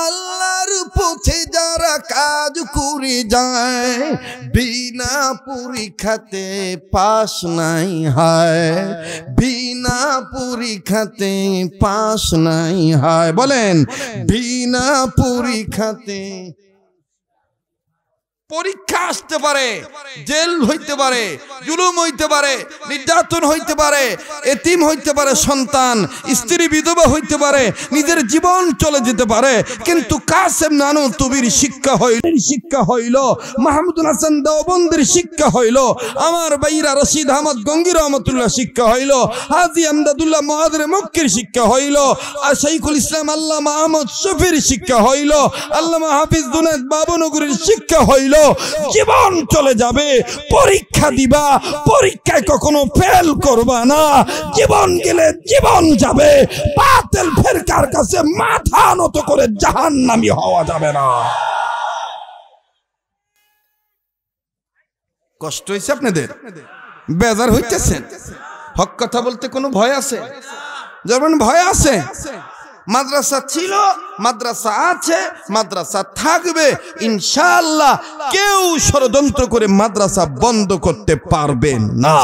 Speaker 2: আল্লাহর পথে যারা কাজ করে যায় বিনা পরীক্ষাতে পাশ নাই হয় বিনা পরীক্ষাতে পাশ নাই হয় বলেন বিনা পরীক্ষাতে পরীক্ষা আসতে পারে জেল হইতে পারে জুলুম হইতে পারে নির্যাতন হইতে পারে এতিম হইতে পারে সন্তান স্ত্রী বিধবা হইতে পারে নিজের জীবন চলে যেতে পারে কিন্তু কাসেম নানু তুবির শিক্ষা হইল শিক্ষা হইল মাহমুদুল হাসান দেওবন্দির শিক্ষা হইল আমার বাইরা রশিদ আহমদ গঙ্গির রহমতুল্লাহ শিক্ষা হইল হাজি আমদাদুল্লাহ মহাদের মক্কির শিক্ষা হইল আর শৈখুল ইসলাম আল্লাহ মাহমদ শফির শিক্ষা হইল আল্লাহ হাফিজ দুনেদ বাবনগরীর শিক্ষা হইল জীবন চলে যাবে পরীক্ষা দিবা পরীক্ষায় কখনো ফেল করবা না জীবন গেলে জীবন যাবে বাতিল ফেরকার কাছে মাথা নত করে জাহান্নামি হওয়া যাবে না কষ্ট হয়েছে আপনাদের বেজার হইতেছেন হক কথা বলতে কোনো ভয় আছে যেমন ভয় আছে মাদ্রাসা ছিল মাদ্রাসা আছে মাদ্রাসা থাকবে ইনশাআল্লাহ কেউ ষড়যন্ত্র করে মাদ্রাসা বন্ধ করতে পারবে না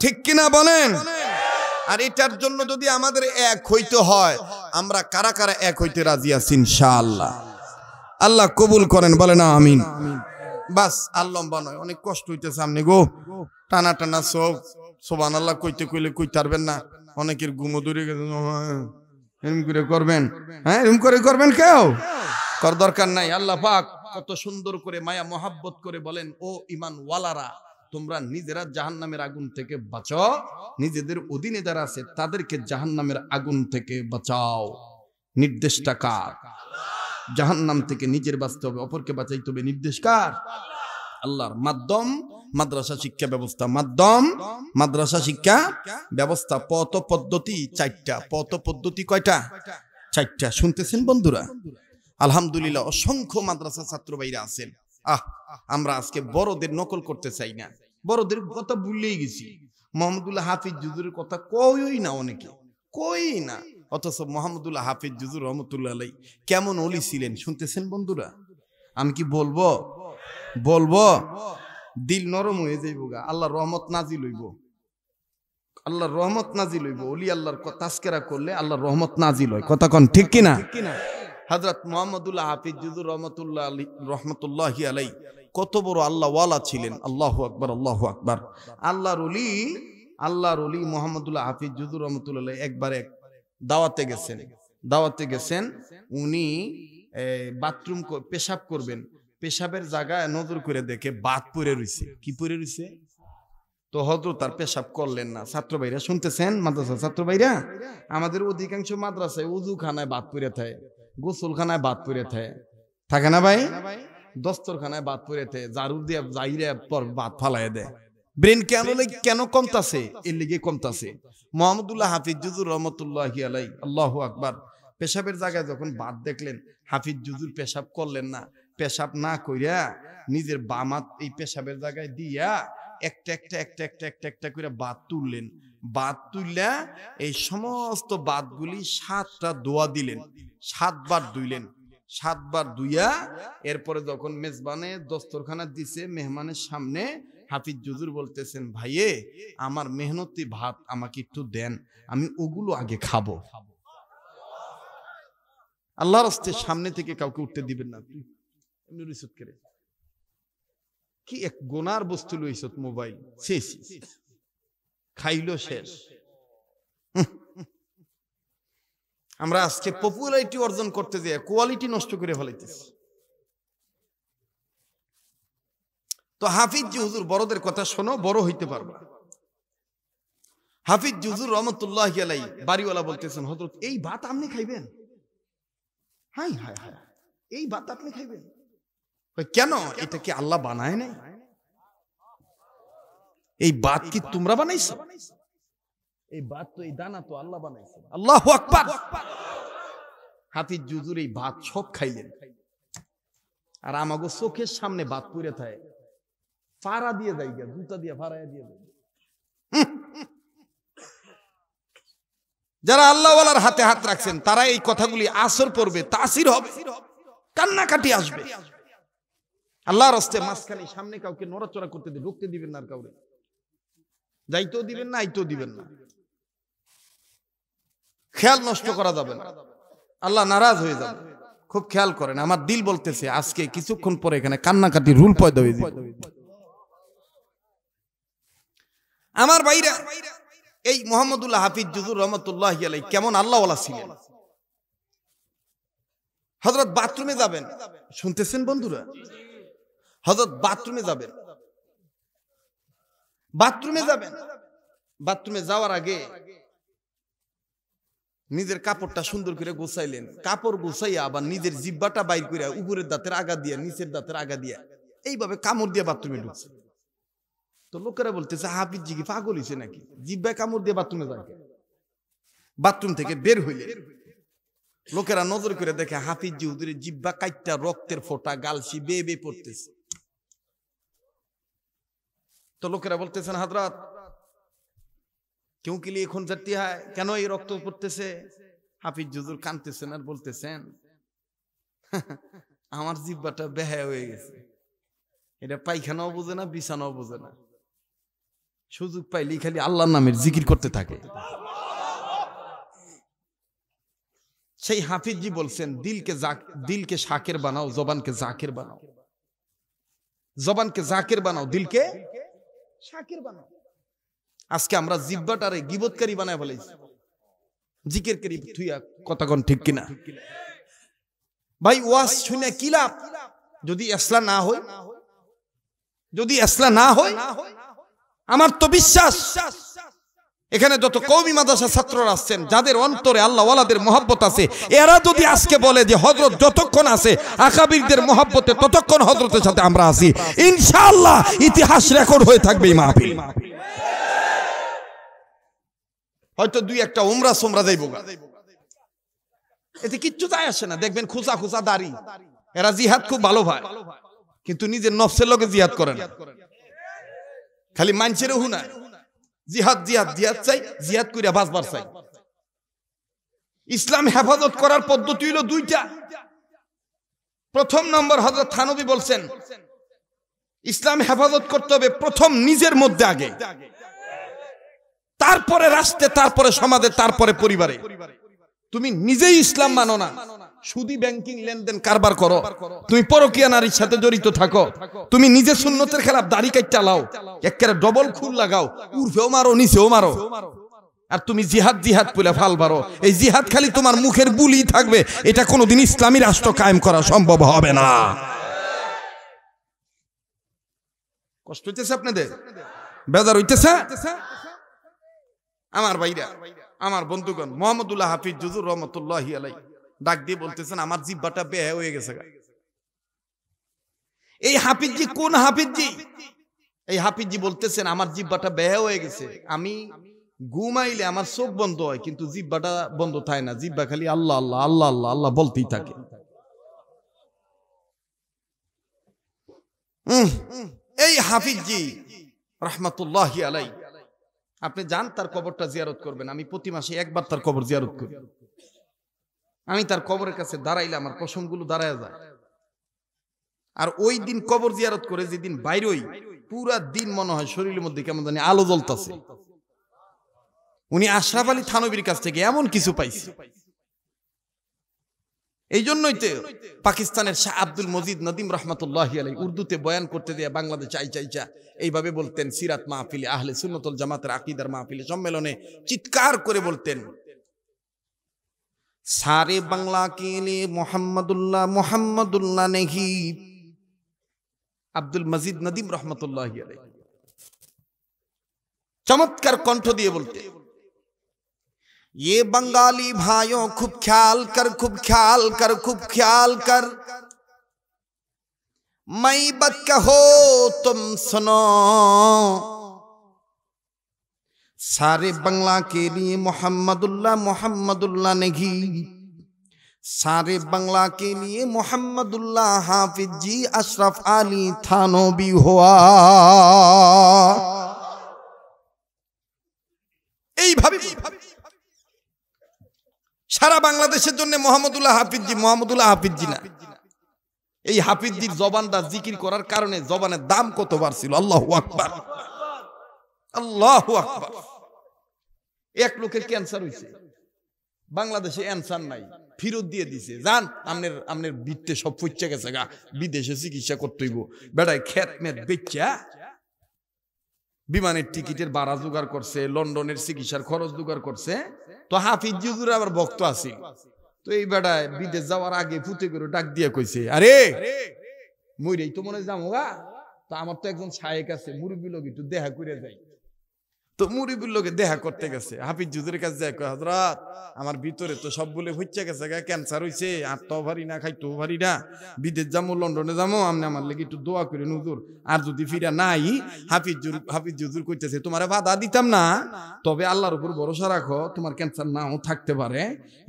Speaker 2: ঠিক কিনা বলেন আর এটার জন্য যদি আমাদের এক হইতে হয় আমরা কারা কারা এক হইতে রাজি আছি ইনশাআল্লাহ আল্লাহ কবুল করেন বলে না আমিন বাস আর লম্বা নয় অনেক কষ্ট হইতেছে আপনি গো টানা টানা সব সোবান আল্লাহ কইতে কইলে কইতে পারবেন না অনেকের গুমো দূরে গেছে হ্যাঁ, এরম করে করবেন হ্যাঁ এরম করে করবেন কেউ কর দরকার নাই আল্লাহ পাক কত সুন্দর করে মায়া মোহাব্বত করে বলেন ও ইমান ওয়ালারা তোমরা নিজেরা জাহান নামের আগুন থেকে বাঁচাও নিজেদের অধীনে যারা আছে তাদেরকে জাহান নামের আগুন থেকে বাঁচাও নির্দেশটা কার জাহান নাম থেকে নিজের বাঁচতে হবে অপরকে বাঁচাইতে হবে নির্দেশ কার আল্লাহর মাধ্যম মাদ্রাসা শিক্ষা ব্যবস্থা মাধ্যম মাদ্রাসা শিক্ষা ব্যবস্থা পত পদ্ধতি চারটা পত পদ্ধতি কয়টা চারটা শুনতেছেন বন্ধুরা আলহামদুলিল্লাহ অসংখ্য মাদ্রাসা ছাত্র ভাইরা আছেন আহ আমরা আজকে বড়দের নকল করতে চাই না বড়দের কথা ভুলেই গেছি মোহাম্মদুল্লাহ হাফিজ জুজুরের কথা কই না অনেকে কই না অথচ মোহাম্মদুল্লাহ হাফিজ জুজুর রহমতুল্লাহ আলাই কেমন অলি ছিলেন শুনতেছেন বন্ধুরা আমি কি বলবো বলবো দিল নরম হয়ে যাইব গা আল্লাহর রহমত নাজি লইব আল্লাহর রহমত নাজি লইব অলি আল্লাহর তাস্কেরা করলে আল্লাহর রহমত নাজি লয় কথা কন ঠিক কিনা হাজরত মোহাম্মদুল্লাহ হাফিজুর রহমতুল্লাহ আলী রহমতুল্লাহ আলাই কত বড় আল্লাহ ওয়ালা ছিলেন আল্লাহ আকবর আল্লাহ আকবর আল্লাহর অলি আল্লাহর অলি মোহাম্মদুল্লাহ হাফিজুর রহমতুল্লাহ একবার এক দাওয়াতে গেছেন দাওয়াতে গেছেন উনি বাথরুম পেশাব করবেন পেশাবের জায়গায় নজর করে দেখে বাদ পরে রয়েছে কি পরে রয়েছে তো হজরত তার পেশাব করলেন না ছাত্র ভাইরা শুনতেছেন মাদ্রাসা ছাত্র ভাইরা আমাদের অধিকাংশ মাদ্রাসায় উজু খানায় বাদ পরে থাকে গোসলখানায় বাদ পরে থাকে থাকে না ভাই দস্তরখানায় বাদ পরে থাকে জারু দিয়ে যাইরে পর বাদ ফালাই দেয় ব্রেন কেন কেন কমতাছে এর লিগে কমতাছে মোহাম্মদুল্লাহ হাফিজুজুর রহমতুল্লাহ আলাই আল্লাহ আকবার পেশাবের জায়গায় যখন বাদ দেখলেন হাফিজ জুজুর পেশাব করলেন না পেশাব না কইরা নিজের বামাত এই পেশাবের জায়গায় দিয়া একটা একটা একটা একটা একটা একটা করে বাদ তুললেন বাদ তুললা এই সমস্ত বাদগুলি সাতটা দোয়া দিলেন সাতবার দুইলেন সাতবার দুইয়া এরপরে যখন মেজবানে দস্তরখানা দিছে মেহমানের সামনে হাফিজ জুজুর বলতেছেন ভাইয়ে আমার মেহনতি ভাত আমাকে একটু দেন আমি ওগুলো আগে খাবো আল্লাহর হস্তে সামনে থেকে কাউকে উঠতে দিবেন না এমনি কি এক গোনার বস্তু মোবাইল শেষ খাইল শেষ আমরা আজকে পপুলারিটি অর্জন করতে কোয়ালিটি নষ্ট করে ফেলাইতেছি তো হাফিজ হুজুর বড়দের কথা শোনো বড় হইতে পারবা হাফিজ জুজুর রহমতুল্লাহ গেলাই বাড়িওয়ালা বলতেছেন হজরত এই ভাত আপনি খাইবেন হাই হাই হাই এই ভাত আপনি খাইবেন কেন এটা কি আল্লাহ বানায় নাই এই বাদ কি তোমরা বানাইছো এই বাদ তো এই দানা তো আল্লাহ বানাইছে আল্লাহ হাতির জুজুর এই ভাত সব খাইলেন আর আমাগো চোখের সামনে ভাত পুড়ে থাকে ফাড়া দিয়ে যাই গিয়া জুতা দিয়ে ফাড়াইয়া দিয়ে যাই যারা আল্লাহওয়ালার হাতে হাত রাখছেন তারা এই কথাগুলি আসর পড়বে তাসির হবে কান্নাকাটি আসবে আল্লাহ রাস্তে মাঝখানে সামনে কাউকে নড়াচড়া করতে দিবে ঢুকতে দিবেন না কাউরে যাইতেও দিবেন না আইতেও দিবেন না খেয়াল নষ্ট করা যাবে না আল্লাহ নারাজ হয়ে যাবে খুব খেয়াল করেন আমার দিল বলতেছে আজকে কিছুক্ষণ পরে এখানে কান্নাকাটি রুল পয়দা হয়ে যাবে আমার বাইরে এই মোহাম্মদুল্লাহ হাফিজ জুজুর রহমতুল্লাহ আলাই কেমন আল্লাহওয়ালা ছিলেন হজরত বাথরুমে যাবেন শুনতেছেন বন্ধুরা হজরত বাথরুমে যাবেন বাথরুমে যাবেন বাথরুমে যাওয়ার আগে নিজের কাপড়টা সুন্দর করে গোছাইলেন কাপড় গোছাইয়া আবার নিজের জিব্বাটা বাইর করে উপরের দাঁতের আগা দিয়া নিচের দাঁতের আগা দিয়া এইভাবে কামড় দিয়ে বাথরুমে ঢুকছে তো লোকেরা বলতেছে হাফিজ জি কি পাগল হয়েছে নাকি জিব্বায় কামড় দিয়ে বাথরুমে যায় বাথরুম থেকে বের হইলে লোকেরা নজর করে দেখে হাফিজ জি হুদুরের জিব্বা কাইটটা রক্তের ফোটা গালসি বেয়ে বেয়ে পড়তেছে তো লোকেরা বলতেছেন হাজরাত কেউ কি লিয়ে খুন চারটি হয় কেন এই রক্ত পড়তেছে হাফিজ জুজুর কানতেছেন আর বলতেছেন হ্যাঁ, আমার জিব্বাটা বেহায় হয়ে গেছে এটা পায়খানাও বোঝে না বিছানাও বোঝে না সুযোগ পাইলেই খালি আল্লাহর নামের জিকির করতে থাকে সেই হাফিজজি বলছেন দিলকে দিলকে শাকের বানাও জবানকে জাকের বানাও জবানকে জাকের বানাও দিলকে শাকির বানাও আজকে আমরা জিব্বাটারে গিবতকারী বানায় ফেলেছি জিকের কারি থুইয়া কথাগণ ঠিক কিনা ভাই ওয়াজ শুনে কি লাভ যদি এসলা না হয় যদি এসলা না হয় আমার তো বিশ্বাস এখানে যত কৌমি মাদাসা ছাত্ররা আসছেন যাদের অন্তরে আল্লাহ ওয়ালাদের মহাব্বত আছে এরা যদি আজকে বলে যে হজরত যতক্ষণ আছে আকাবিরদের মহাব্বতে ততক্ষণ হজরতের সাথে আমরা আছি ইনশাআল্লাহ ইতিহাস রেকর্ড হয়ে থাকবে এই মাহফিল হয়তো দুই একটা উমরা সোমরা যাইব এতে কিচ্ছু যায় আসে না দেখবেন খুচা খুচা দাড়ি এরা জিহাদ খুব ভালো ভাই কিন্তু নিজের নফসের লোকে জিহাদ করে না খালি মানছেরও হুনায় জিহাদ জিহাদ জিহাদ চাই জিহাদ করিয়া বাঁচবার চাই ইসলাম হেফাজত করার পদ্ধতি হইল দুইটা প্রথম নম্বর হজরত থানবী বলছেন ইসলাম হেফাজত করতে হবে প্রথম নিজের মধ্যে আগে তারপরে রাষ্ট্রে তারপরে সমাজে তারপরে পরিবারে তুমি নিজেই ইসলাম মানো না সুদি ব্যাংকিং লেনদেন কারবার করো তুমি পরকিয়া নারীর সাথে জড়িত থাকো তুমি নিজে সুন্নতের খেলাপ দাড়ি কাট লাও একবারে ডবল খুল লাগাও উর্ফেও মারো নিচেও মারো আর তুমি জিহাদ জিহাদ পুলে ফাল বারো এই জিহাদ খালি তোমার মুখের বুলি থাকবে এটা কোনোদিন ইসলামী রাষ্ট্র কায়েম করা সম্ভব হবে না কষ্ট হইতেছে আপনাদের বেজার হইতেছে আমার বাইরা আমার বন্ধুগণ মোহাম্মদুল্লাহ হাফিজ জুজুর রহমতুল্লাহ আলাই ডাক দিয়ে বলতেছেন আমার জিব্বাটা ব্যয় হয়ে গেছে এই হাফিজি কোন হাফিজি এই হাফিজি বলতেছেন আমার জিব্বাটা ব্যয় হয়ে গেছে আমি ঘুমাইলে আমার চোখ বন্ধ হয় কিন্তু জিব্বাটা বন্ধ থাকে না জিব্বা খালি আল্লাহ আল্লাহ আল্লাহ আল্লাহ আল্লাহ বলতেই থাকে এই হাফিজি রহমতুল্লাহ আলাই আপনি যান তার কবরটা জিয়ারত করবেন আমি প্রতি মাসে একবার তার কবর জিয়ারত করি আমি তার কবরের কাছে দাঁড়াইলে আমার পশমগুলো দাঁড়ায় যায় আর ওই দিন কবর জিয়ারত করে যেদিন বাইরই পুরা দিন মনে হয় শরীরের মধ্যে কেমন জানি আলো জ্বলতাছে উনি আশরাফ আলী থানবীর কাছ থেকে এমন কিছু পাইছে এই জন্যই তো পাকিস্তানের শাহ আব্দুল মজিদ নদীম রহমতুল্লাহ আলী উর্দুতে বয়ান করতে দিয়ে বাংলাদেশ চাই চাই চা এইভাবে বলতেন সিরাত মাহফিলে আহলে সুন্নতল জামাতের আকিদার মাহফিলে সম্মেলনে চিৎকার করে বলতেন सारे बंगला के लिए मोहम्मदुल्ला मोहम्मदुल्ला ने ही আব্দুল মজিদ নদীম রহমতুল্লাহ चमत्कार कंठ दिए बोलते ये बंगाली भाइयों खूब ख्याल कर खूब ख्याल कर खूब ख्याल कर मई बत कहो तुम सुनो সারে বাংলা কে लिए মোহাম্মদুল্লাহ মোহাম্মদুল্লাহ নেঘি সারে বাংলা কে लिए মোহাম্মদুল্লাহ हाफिज जी अशरफ अली थानोबी हुआ এইভাবে সারা বাংলাদেশের জন্য মোহাম্মদুল্লাহ হাফিজি মোহাম্মদুল্লাহ হাফিজি না এই হাফিজির জবানটা জিকির করার কারণে জবানের দাম কত বাড়ছিল আল্লাহ আকবর আল্লাহ আকবর এক লোকের ক্যান্সার হয়েছে বাংলাদেশে অ্যান্সার নাই ফিরত দিয়ে দিছে যান আপনার আপনার বৃত্তে সব ফুচ্ছে গেছে গা বিদেশে চিকিৎসা করতেইব বেটায় খ্যাত ম্যাত বেচা বিমানের টিকিটের বাড়া জোগাড় করছে লন্ডনের চিকিৎসার খরচ জোগাড় করছে তো হাফিজ জুজুর আবার ভক্ত আছে তো এই বেড়ায় বিদেশ যাওয়ার আগে ফুটে করে ডাক দিয়ে কইছে আরে রে তো মনে যাবো গা তা আমার তো একজন সাহেক আছে মুরব্বী লোক একটু দেহা করে যায় তো মুরিবুর লোকে দেখা করতে গেছে হাফিজ জুদের কাছে যায় হজরত আমার ভিতরে তো সব বলে হচ্ছে গেছে গা ক্যান্সার হয়েছে আর তো ভারি না খাই তো ভারি না বিদেশ যাবো লন্ডনে যাবো আমি আমার লেগে একটু দোয়া করে নজুর আর যদি ফিরা নাই হাফিজ জুর হাফিজ জুজুর করতেছে তোমার বাধা দিতাম না তবে আল্লাহর উপর ভরসা রাখো তোমার ক্যান্সার নাও থাকতে পারে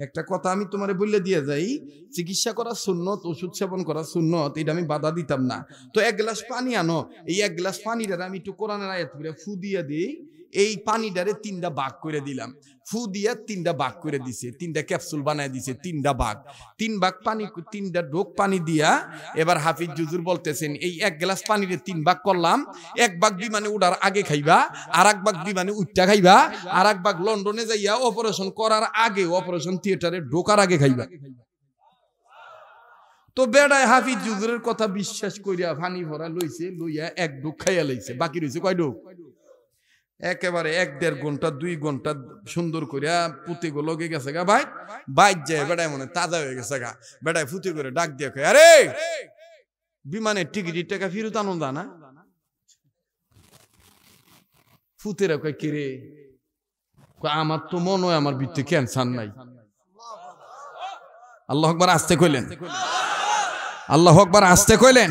Speaker 2: একটা কথা আমি তোমার বললে দিয়ে যাই চিকিৎসা করা সুন্নত ওষুধ সেবন করা সুন্নত এটা আমি বাধা দিতাম না তো এক গ্লাস পানি আনো এই এক গ্লাস পানিটা আমি একটু কোরআনের আয়াত ফু দিয়ে দিই এই পানিটারে তিনটা বাঘ করে দিলাম ফু দিয়ে তিনটা বাঘ করে দিছে তিনটা ক্যাপসুল বানায় দিছে তিনটা বাঘ তিন বাঘ পানি তিনটা ঢোক পানি দিয়া এবার হাফিজ জুজুর বলতেছেন এই এক গ্লাস পানিরে তিন বাঘ করলাম এক বাঘ বিমানে উড়ার আগে খাইবা আর এক বাঘ বিমানে উঠটা খাইবা আর এক বাঘ লন্ডনে যাইয়া অপারেশন করার আগে অপারেশন থিয়েটারে ঢোকার আগে খাইবা তো বেড়ায় হাফিজ জুজুরের কথা বিশ্বাস করিয়া ফানি ভরা লইছে লইয়া এক ডোক খাইয়া লইছে বাকি রইছে কয় ডোক একেবারে এক দেড় ঘন্টা দুই ঘন্টা সুন্দর করিয়া পুঁতিগো লগে গেছে গা ভাই বাইর যায় বেড়ায় মনে তাজা হয়ে গেছে গা বেড়ায় ফুতি করে ডাক দিয়ে কয় আরে বিমানের টিকিটের টাকা ফিরত আনো না ফুতেরা কয় কিরে আমার তো মনে হয় আমার বৃত্তি ক্যান্সার নাই আল্লাহ আকবার আসতে কইলেন আল্লাহ আকবার আসতে কইলেন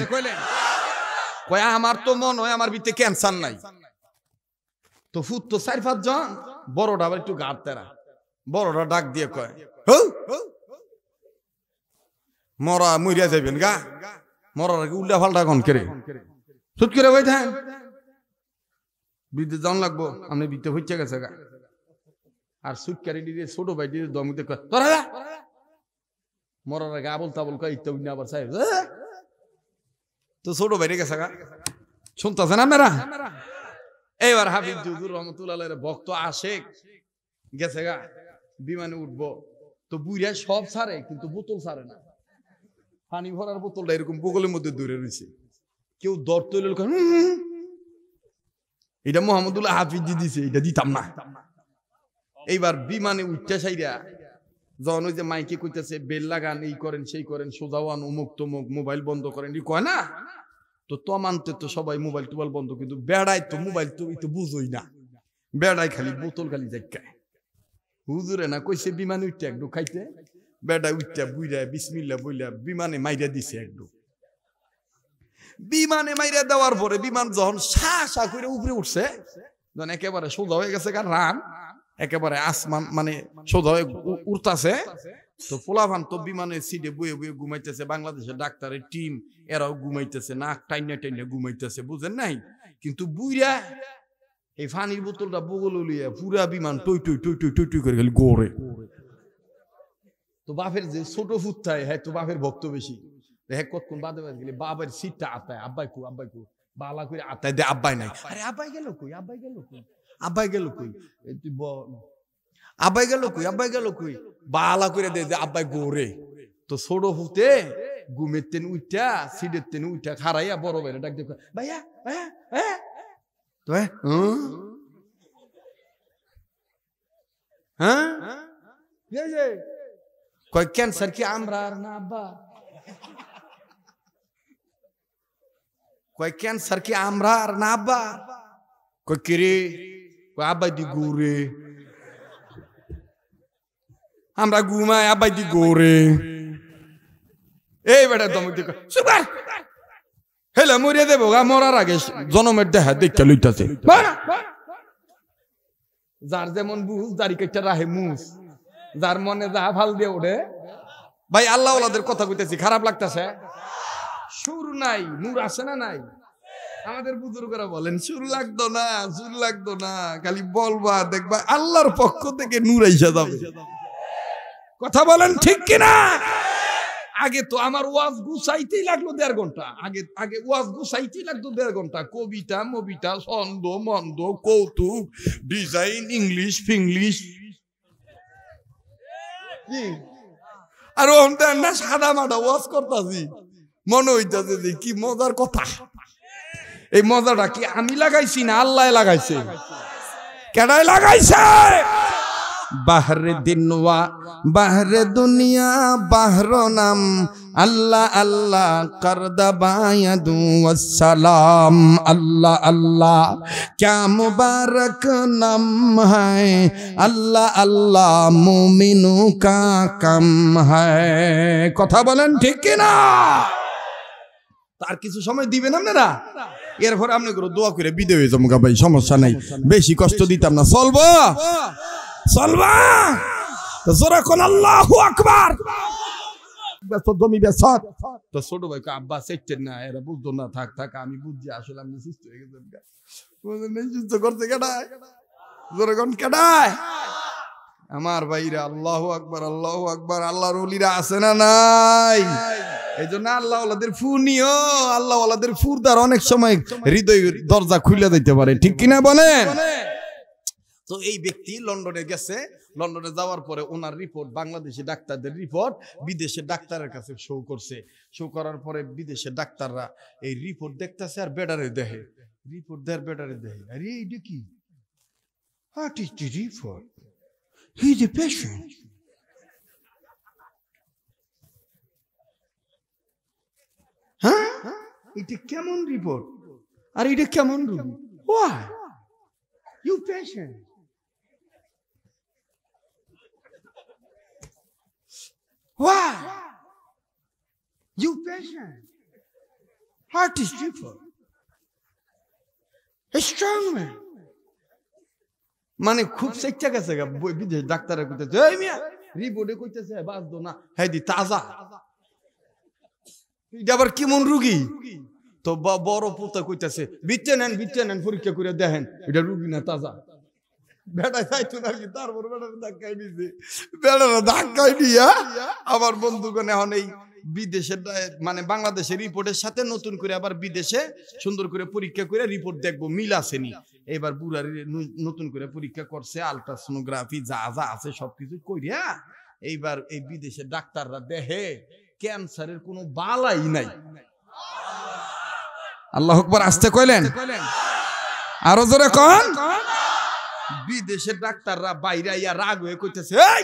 Speaker 2: কয় আমার তো মনে হয় আমার বৃত্তি ক্যান্সার নাই তো ফুত তো চার পাঁচ জন বড়টা আবার একটু গাড় তেরা বড়টা ডাক দিয়ে কয় মরা মরিয়া যাবেন গা মরার আগে উল্টা ফাল্টা কন কেরে সুত করে বই থাকেন বিদ্যুৎ জন লাগবো আপনি বিদ্যুৎ হইতে গেছে গা আর সুটকারি দিয়ে ছোট ভাই দিয়ে দমিতে কয় তোরা মরার আগে আবল তাবল কয় ইত্যা উন্না আবার সাহেব হ্যাঁ। তো ছোট ভাই রে গেছে গা না মেরা এইবার হাফিজ জুজুর রহমতুল্লাহ ভক্ত আসে গেছে গা বিমানে উঠবো তো বুড়িয়া সব ছাড়ে কিন্তু বোতল ছাড়ে না পানি ভরার বোতলটা এরকম বগলের মধ্যে দূরে রয়েছে কেউ দর তৈল এটা মোহাম্মদুল্লাহ হাফিজি দিছে এটা দিতাম না এইবার বিমানে উঠতে সাইরা যখন ওই যে মাইকে কইতেছে বেল লাগান এই করেন সেই করেন সোজাওয়ান অমুক তমুক মোবাইল বন্ধ করেন কয় না তো তো মানতে তো সবাই মোবাইল টোবাইল বন্ধ কিন্তু বেড়ায় তো মোবাইল তো তো বুঝোই না বেড়ায় খালি বোতল খালি জায়গায় হুজুরে না কইছে বিমানে উঠতে একটু খাইতে বেড়া উঠতে বুইরা বিসমিল্লা বইলা বিমানে মাইরা দিছে একটু বিমানে মাইরা দেওয়ার পরে বিমান যখন সা সা করে উপরে উঠছে যখন একেবারে সোজা হয়ে গেছে কার রান একেবারে আসমান মানে সোজা হয়ে উঠতেছে তো পোলাভান তব্বি মানে সিটে বয়ে বয়ে ঘুমাইতেছে বাংলাদেশের ডাক্তারের টিম এরাও ঘুমাইতেছে নাক টাইনে টাইনে ঘুমাইতেছে বুঝেন নাই কিন্তু বুইরা এই ফানির বোতলটা বগল লিয়া পুরা বিমান টই টই টই টই টই টই করে গেল গড়ে তো বাপের যে ছোট ফুটতায় হ্যাঁ তো বাপের ভক্ত বেশি হ্যাঁ কতক্ষণ বাদে বাদ গেলে বাবার সিটটা আতায় আব্বাই কু আব্বাই কু বালা করে আতায় দে আব্বাই নাই আরে আব্বাই গেল কই আব্বাই গেল কই আব্বাই গেল কই তুই আব্বাই গেল কই আব্বাই গেল কই বালা করে দেয় যে আব্বাই গোরে তো ছোট হুতে গুমের তেন উঠা সিডের তেন উঠা খারাইয়া বড় বাইরে ডাক দেখ ভাইয়া ভাইয়া হ্যাঁ হ্যাঁ, হ্যাঁ, হ্যাঁ? কয় ক্যান্সার কি আমরা আর না আব্বা কয় ক্যান্সার কি আমরা আর না আব্বা কয় কিরে কয় আব্বা দি গুরে আমরা ঘুমাই আব্বাই দি গোরে এই বেটা দমক দি সুপার হেলে মরিয়া দেবো গা মরার আগে জনমের দেহা দেখে লইতাছে যার যেমন বুঝ যারি কেটে রাহে মুস যার মনে যা ভাল দিয়ে ওঠে ভাই আল্লাহ ওলাদের কথা কইতেছি খারাপ লাগতেছে সুর নাই নূর আছে না নাই আমাদের বুজুর্গরা বলেন সুর লাগতো না সুর লাগতো না খালি বলবা দেখবা আল্লাহর পক্ষ থেকে নূর আইসা যাবে কথা বলেন ঠিক কিনা আগে তো আমার ওয়াজ গুছাইতেই লাগলো দেড় ঘন্টা আগে আগে ওয়াজ গুছাইতেই লাগতো দেড় ঘন্টা কবিতা মবিতা ছন্দ মন্দ কৌতুক ডিজাইন ইংলিশ ফিংলিশ আর না সাদা মাটা ওয়াজ করতাছি মনে হইতাছে যে কি মজার কথা এই মজাটা কি আমি লাগাইছি না আল্লাহ লাগাইছে কেডাই লাগাইছে বাহর দিনওয়া বাহর দুনিয়া বাহর নাম আল্লাহ আল্লাহ দু সালাম আল্লাহ আল্লাহ ক্যা মুবারক নাম হায় আল্লাহ আল্লাহ মুমিনু কা কাম হ্যাঁ কথা বলেন ঠিক কিনা তার কিছু সময় দিবেন আপনারা এরপরে আপনি দোয়া করে বিদে হয়ে যাবো ভাই সমস্যা নাই বেশি কষ্ট দিতাম না চলবো আমার ভাইরা আল্লাহ আকবার আল্লাহ আকবার আল্লাহর অলিরা আছে না নাই এই জন্য আল্লাহ আল্লাহদের ফু আল্লাহ আল্লাহদের ফুরদার অনেক সময় হৃদয় দরজা খুলে দিতে পারে ঠিক কিনা বলেন তো এই ব্যক্তি লন্ডনে গেছে লন্ডনে যাওয়ার পরে ওনার রিপোর্ট বাংলাদেশি ডাক্তারদের রিপোর্ট বিদেশে ডাক্তারের কাছে শো করছে শো করার পরে বিদেশে ডাক্তাররা এই রিপোর্ট দেখতেছে আর বেডারে দেহে রিপোর্ট দেয় বেডারে দেহে আরে এইটা কি what is the report he is a patient হ্যাঁ এটা কেমন রিপোর্ট আর এটা কেমন রুগী why you patient Why? You patient. Heart is people. Strong man মানে খুব শিক্ষা গেছে বিদেশ ডাক্তারের কইতেছে এই মিয়া রিপোর্টে কইতেছে বাঁচবো না হেদি দি তাজা এটা আবার কেমন রুগী তো বড় পোতা কইতেছে বিচ্ছে নেন বিচ্ছে নেন পরীক্ষা করে দেখেন এটা রুগী না তাজা বেড়ায় যাইতো নাকি তারপর বেড়ার ধাক্কায় নিছে বেড়ার ধাক্কায় নিয়া আবার বন্ধুগণ এখন এই বিদেশের মানে বাংলাদেশের রিপোর্টের সাথে নতুন করে আবার বিদেশে সুন্দর করে পরীক্ষা করে রিপোর্ট দেখবো মিল আসেনি এবার বুড়ার নতুন করে পরীক্ষা করছে আলট্রাসোনোগ্রাফি যা যা আছে সবকিছু করিয়া এইবার এই বিদেশের ডাক্তাররা দেহে ক্যান্সারের কোনো বালাই নাই আল্লাহ আকবার আসতে কইলেন আরো জোরে কন বিদেশের ডাক্তাররা বাইরে ইয়া রাগ হয়ে কইতেছে এই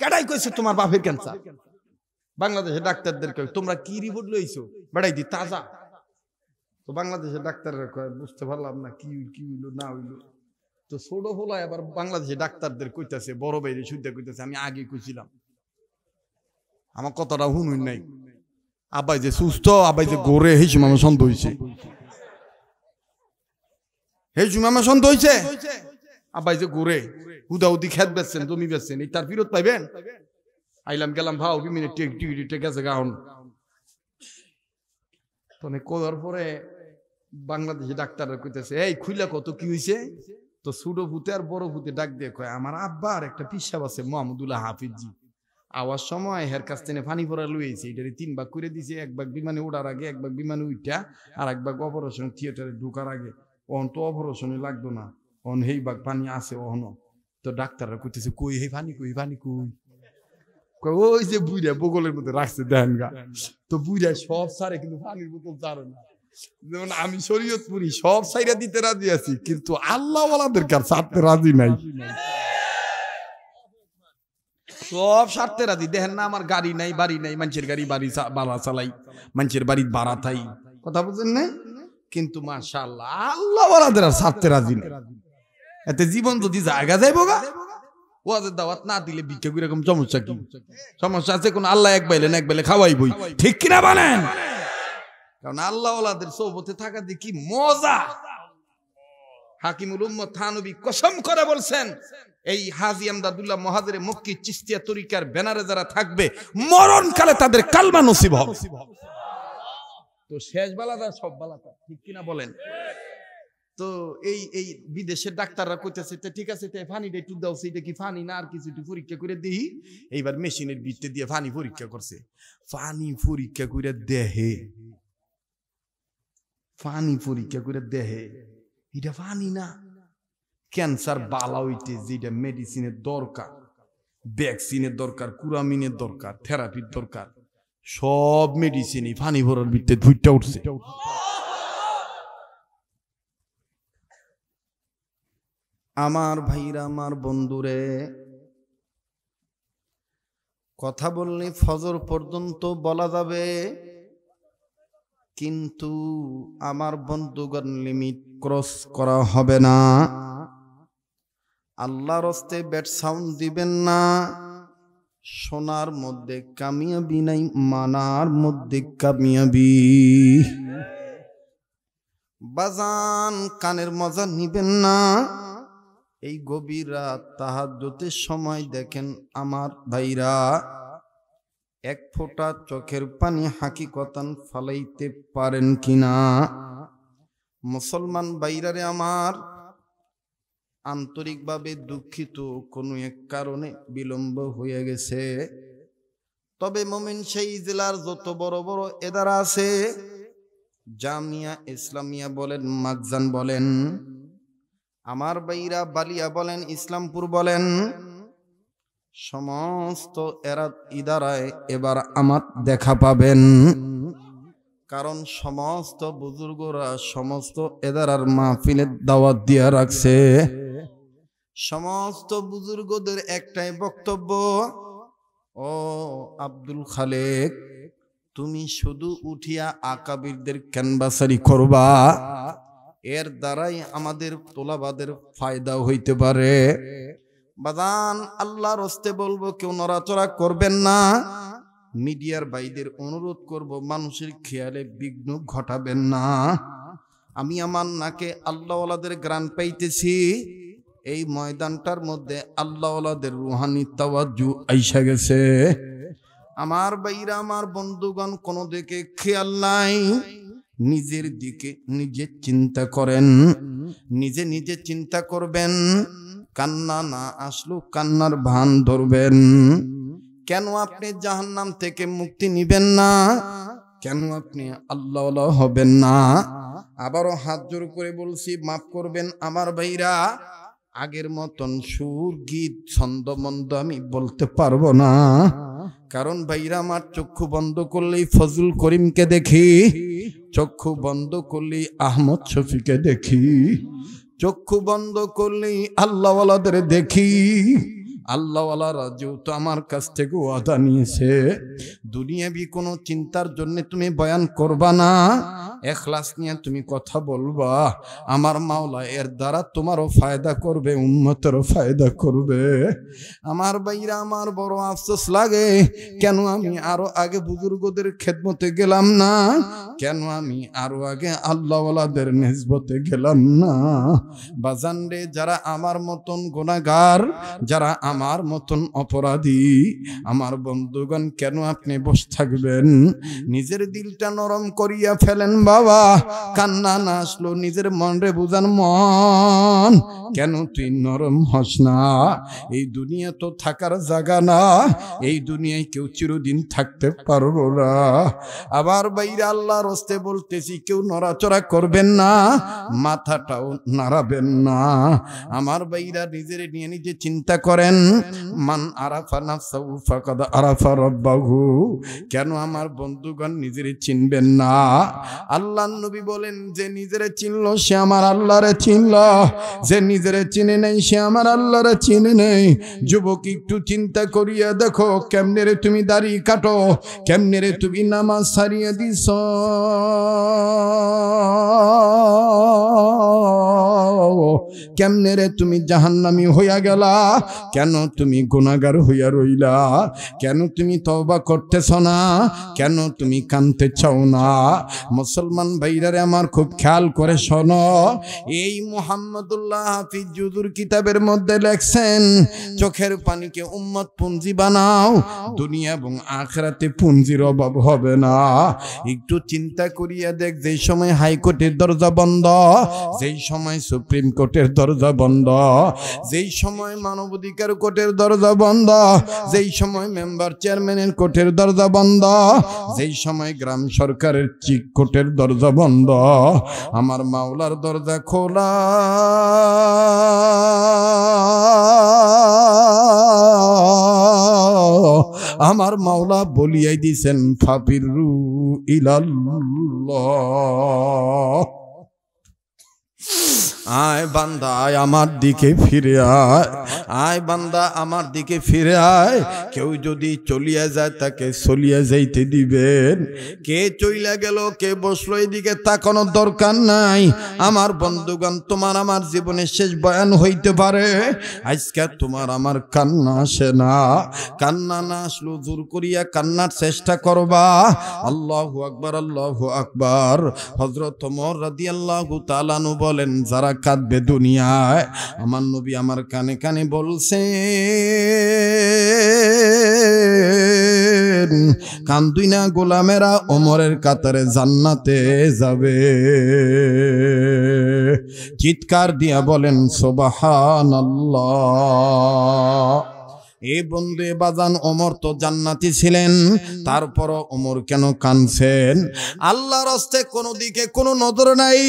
Speaker 2: কেডাই কইছে তোমার বাপের ক্যান্সার বাংলাদেশের ডাক্তারদের তোমরা কি রিপোর্ট লইছো বেড়াই দি তাজা তো বাংলাদেশের ডাক্তাররা কয় বুঝতে পারলাম না কি কি হইলো না হইলো তো ছোট হলো আবার বাংলাদেশের ডাক্তারদের কইতাছে বড় বাইরে শুদ্ধ কইতাছে আমি আগে কইছিলাম আমার কথাটা হুনুই নাই আবাই যে সুস্থ আবাই যে গোরে হেসু মামা সন্দেহ হয়েছে হেসু মামা সন্দেহ হয়েছে আব্বাই যে ঘুরে হুদাহুদি খেত বেচছেন জমি বেচছেন এই তার ফিরত পাইবেন আইলাম গেলাম ভাও কি মিনিট টিকিটি ঠিক আছে তনে পরে বাংলাদেশি কইতেছে এই খুইলা কত কি হইছে তো ভূতে আর বড় ভূতে ডাক দিয়ে কয় আমার আব্বার একটা পিসাব আছে মোহাম্মদুল্লাহ হাফিজি আওয়ার সময় হের কাছ থেকে পানি পড়া লুয়েছে তিন ভাগ করে দিছে এক ভাগ বিমানে ওড়ার আগে এক ভাগ বিমানে উঠা আর এক ভাগ অপারেশন থিয়েটারে ঢুকার আগে অন্ত অপারেশনে লাগতো না অন হেই বাগ পানি আছে অহন তো ডাক্তাররা করতেছে কই হেই পানি কই পানি কই ওই যে বুইরা বগলের মধ্যে রাখছে দেন গা তো বুইরা সব সারে কিন্তু taro na non ami shoriyot puri শরীয়তপুরি saira dite দিতে রাজি kintu allah wala der kar ছাড়তে রাজি nai সব স্বার্থে রাজি দেখেন না আমার গাড়ি নাই বাড়ি নাই মানুষের গাড়ি বাড়ি বাড়া চালাই মানুষের বাড়ি বাড়া থাই কথা বলছেন না কিন্তু মাশাআল্লাহ আল্লাহ ওয়ালাদের আর ছাড়তে রাজি নাই এতে জীবন যদি জায়গা যাইব গা ওয়াজের দাওয়াত না দিলে ভিক্ষা করে এরকম সমস্যা কি সমস্যা আছে কোন আল্লাহ এক বাইলেন এক বেলে খাওয়াই বই ঠিক কিনা বলেন কারণ আল্লাহ ওলাদের সৌবতে থাকা দেখি মজা হাকিমুল উম্মত থানবি কসম করে বলছেন এই হাজি আমদাদুল্লাহ মহাজের মক্কি চিস্তিয়া তরিকার ব্যানারে যারা থাকবে মরণ কালে তাদের কালমা নসিব হবে তো শেষ বালাদা সব বালাদা ঠিক কিনা বলেন তো এই এই বিদেশের ডাক্তাররা কইতেছে ঠিক আছে তাই ফানিটা একটু দাও সেটা কি ফানি না আর কিছু একটু পরীক্ষা করে দিই এইবার মেশিনের বিটতে দিয়ে ফানি পরীক্ষা করছে ফানি পরীক্ষা করে দেহে ফানি পরীক্ষা করে দেহে এটা ফানি না ক্যান্সার বালা হইতে যেটা মেডিসিনের দরকার ভ্যাকসিনের দরকার কুরামিনের দরকার থেরাপির দরকার সব মেডিসিনই ফানি ভরার ভিত্তিতে ভুইটা উঠছে আমার ভাইরা আমার বন্ধুরে কথা বললে ফজর পর্যন্ত বলা যাবে কিন্তু আমার বন্ধুগণ লিমিট ক্রস করা হবে না আল্লাহর হস্তে ব্যাট সাউন্ড দিবেন না সোনার মধ্যে কামিয়াবি নাই মানার মধ্যে কামিয়াবি বাজান কানের মজা নিবেন না এই গভীর রাত তাহাজ্জতের সময় দেখেন আমার ভাইরা এক ফোঁটা চোখের পানি হাকিকতান ফালাইতে পারেন কিনা মুসলমান বাইরারে আমার আন্তরিকভাবে দুঃখিত কোনো এক কারণে বিলম্ব হয়ে গেছে তবে মোমিন সেই জেলার যত বড় বড় এদারা আছে জামিয়া ইসলামিয়া বলেন মাকজান বলেন আমার বাইরা বালিয়া বলেন ইসলামপুর বলেন সমস্ত এরা ইদারায় এবার আমার দেখা পাবেন কারণ সমস্ত বুজুর্গরা সমস্ত এদারার মাহফিলের দাওয়াত দিয়া রাখছে সমস্ত বুজুর্গদের একটাই বক্তব্য ও আব্দুল খালেক তুমি শুধু উঠিয়া আকাবিরদের ক্যানভাসারি করবা এর দ্বারাই আমাদের তোলাবাদের ফায়দা হইতে পারে বাদান আল্লাহর হস্তে বলবো কেউ নড়াচড়া করবেন না মিডিয়ার বাইদের অনুরোধ করব মানুষের খেয়ালে বিঘ্ন ঘটাবেন না আমি আমার নাকে আল্লাহওয়ালাদের গ্রান পাইতেছি এই ময়দানটার মধ্যে আল্লাহওয়ালাদের রুহানি তাওয়াজু আইসা গেছে আমার বাইরা আমার বন্ধুগণ কোনো দিকে খেয়াল নাই নিজের দিকে নিজে চিন্তা করেন নিজে নিজে চিন্তা করবেন কান্না না আসলো কান্নার ভান ধরবেন কেন আপনি জাহান্নাম থেকে মুক্তি নিবেন না কেন আপনি আল্লাহ হবেন না আবারও হাত জোর করে বলছি মাফ করবেন আমার ভাইরা আগের মতন সুর গীত ছন্দ মন্দ আমি বলতে পারবো না কারণ ভাইরা আমার চক্ষু বন্ধ করলেই ফজল করিমকে দেখি চক্ষু বন্ধ করলেই আহমদ শফিকে দেখি চক্ষু বন্ধ করলেই আল্লাহওয়ালাদের দেখি রাজু তো আমার কাছ থেকে ওয়াদা নিয়েছে দুনিয়াবি কোনো চিন্তার জন্য তুমি বয়ান করবা না এখলাস নিয়ে তুমি কথা বলবা আমার মাওলা এর দ্বারা তোমারও ফায়দা করবে উম্মতেরও ফায়দা করবে আমার বাইরা আমার বড় আফসোস লাগে কেন আমি আরো আগে বুজুর্গদের খেদমতে গেলাম না কেন আমি আরো আগে আল্লাহওয়ালাদের নিজবতে গেলাম না বাজান রে যারা আমার মতন গোনাগার যারা আমার মতন অপরাধী আমার বন্ধুগণ কেন আপনি বসে থাকবেন নিজের দিলটা নরম করিয়া ফেলেন বাবা কান্না না আসলো নিজের মনরে বুঝান মন কেন তুই নরম হস না এই দুনিয়া তো থাকার জায়গা না এই দুনিয়ায় কেউ চিরদিন থাকতে পারবো না আবার বাইরে আল্লাহর হস্তে বলতেছি কেউ নড়াচড়া করবেন না মাথাটাও নাড়াবেন না আমার বাইরা নিজের নিয়ে নিজে চিন্তা করেন মান আরাফা নাফসাহু ফাকাদ আরাফা রব্বাহু কেন আমার বন্ধুগণ নিজেরে চিনবেন না আল্লাহর নবী বলেন যে নিজেরে চিনলো সে আমার আল্লাহরে চিনল যে নিজেরে চিনে নেই সে আমার আল্লাহরে চিনে নেই যুবক একটু চিন্তা করিয়া দেখো কেমনে রে তুমি দাড়ি কাটো কেমনে রে তুমি নামাজ সারিয়া দিস কেমনে রে তুমি জাহান্নামি হইয়া গেলা কেন কেন তুমি গুণাগার হইয়া রইলা কেন তুমি তবা করতেছ না কেন তুমি কানতে চাও না মুসলমান ভাইরারে আমার খুব খেয়াল করে শোন এই মোহাম্মদুল্লাহ হাফিজ জুদুর কিতাবের মধ্যে লেখছেন চোখের পানিকে উম্মত পুঞ্জি বানাও দুনিয়া এবং আখরাতে পুঞ্জির অভাব হবে না একটু চিন্তা করিয়া দেখ যে সময় হাইকোর্টের দরজা বন্ধ যেই সময় সুপ্রিম কোর্টের দরজা বন্ধ যেই সময় মানবাধিকার কোটের দরজা বন্ধ যেই সময় মেম্বার চেয়ারম্যানের কোটের দরজা বন্ধ যেই সময় গ্রাম সরকারের চিক কোটের দরজা বন্ধ আমার মাওলার দরজা খোলা আমার মাওলা বলিয়াই দিছেন ফাপির রু ইলাল্লাহ আয় বান্দা আয় আমার দিকে ফিরে আয় আয় বান্দা আমার দিকে ফিরে আয় কেউ যদি চলিয়া যায় তাকে চলিয়া যাইতে দিবেন কে চইলা গেল কে বসলো এদিকে কোনো দরকার নাই আমার বন্ধুগণ তোমার আমার জীবনের শেষ বয়ান হইতে পারে আজকে তোমার আমার কান্না আসে না কান্না না আসলো জোর করিয়া কান্নার চেষ্টা করবা আল্লাহ আকবার আল্লাহ আকবার হজরত মর রাদি আল্লাহ তালানু বলেন যারা তোমরা কাঁদবে দুনিয়ায় আমার নবী আমার কানে কানে বলছে কান্দুই না গোলামেরা ওমরের কাতারে জান্নাতে যাবে চিৎকার দিয়া বলেন সোবাহান আল্লাহ এ বন্ধু বাজান অমর তো জান্নাতি ছিলেন তারপর অমর কেন কানছেন আল্লাহর হস্তে কোনো দিকে কোনো নজর নাই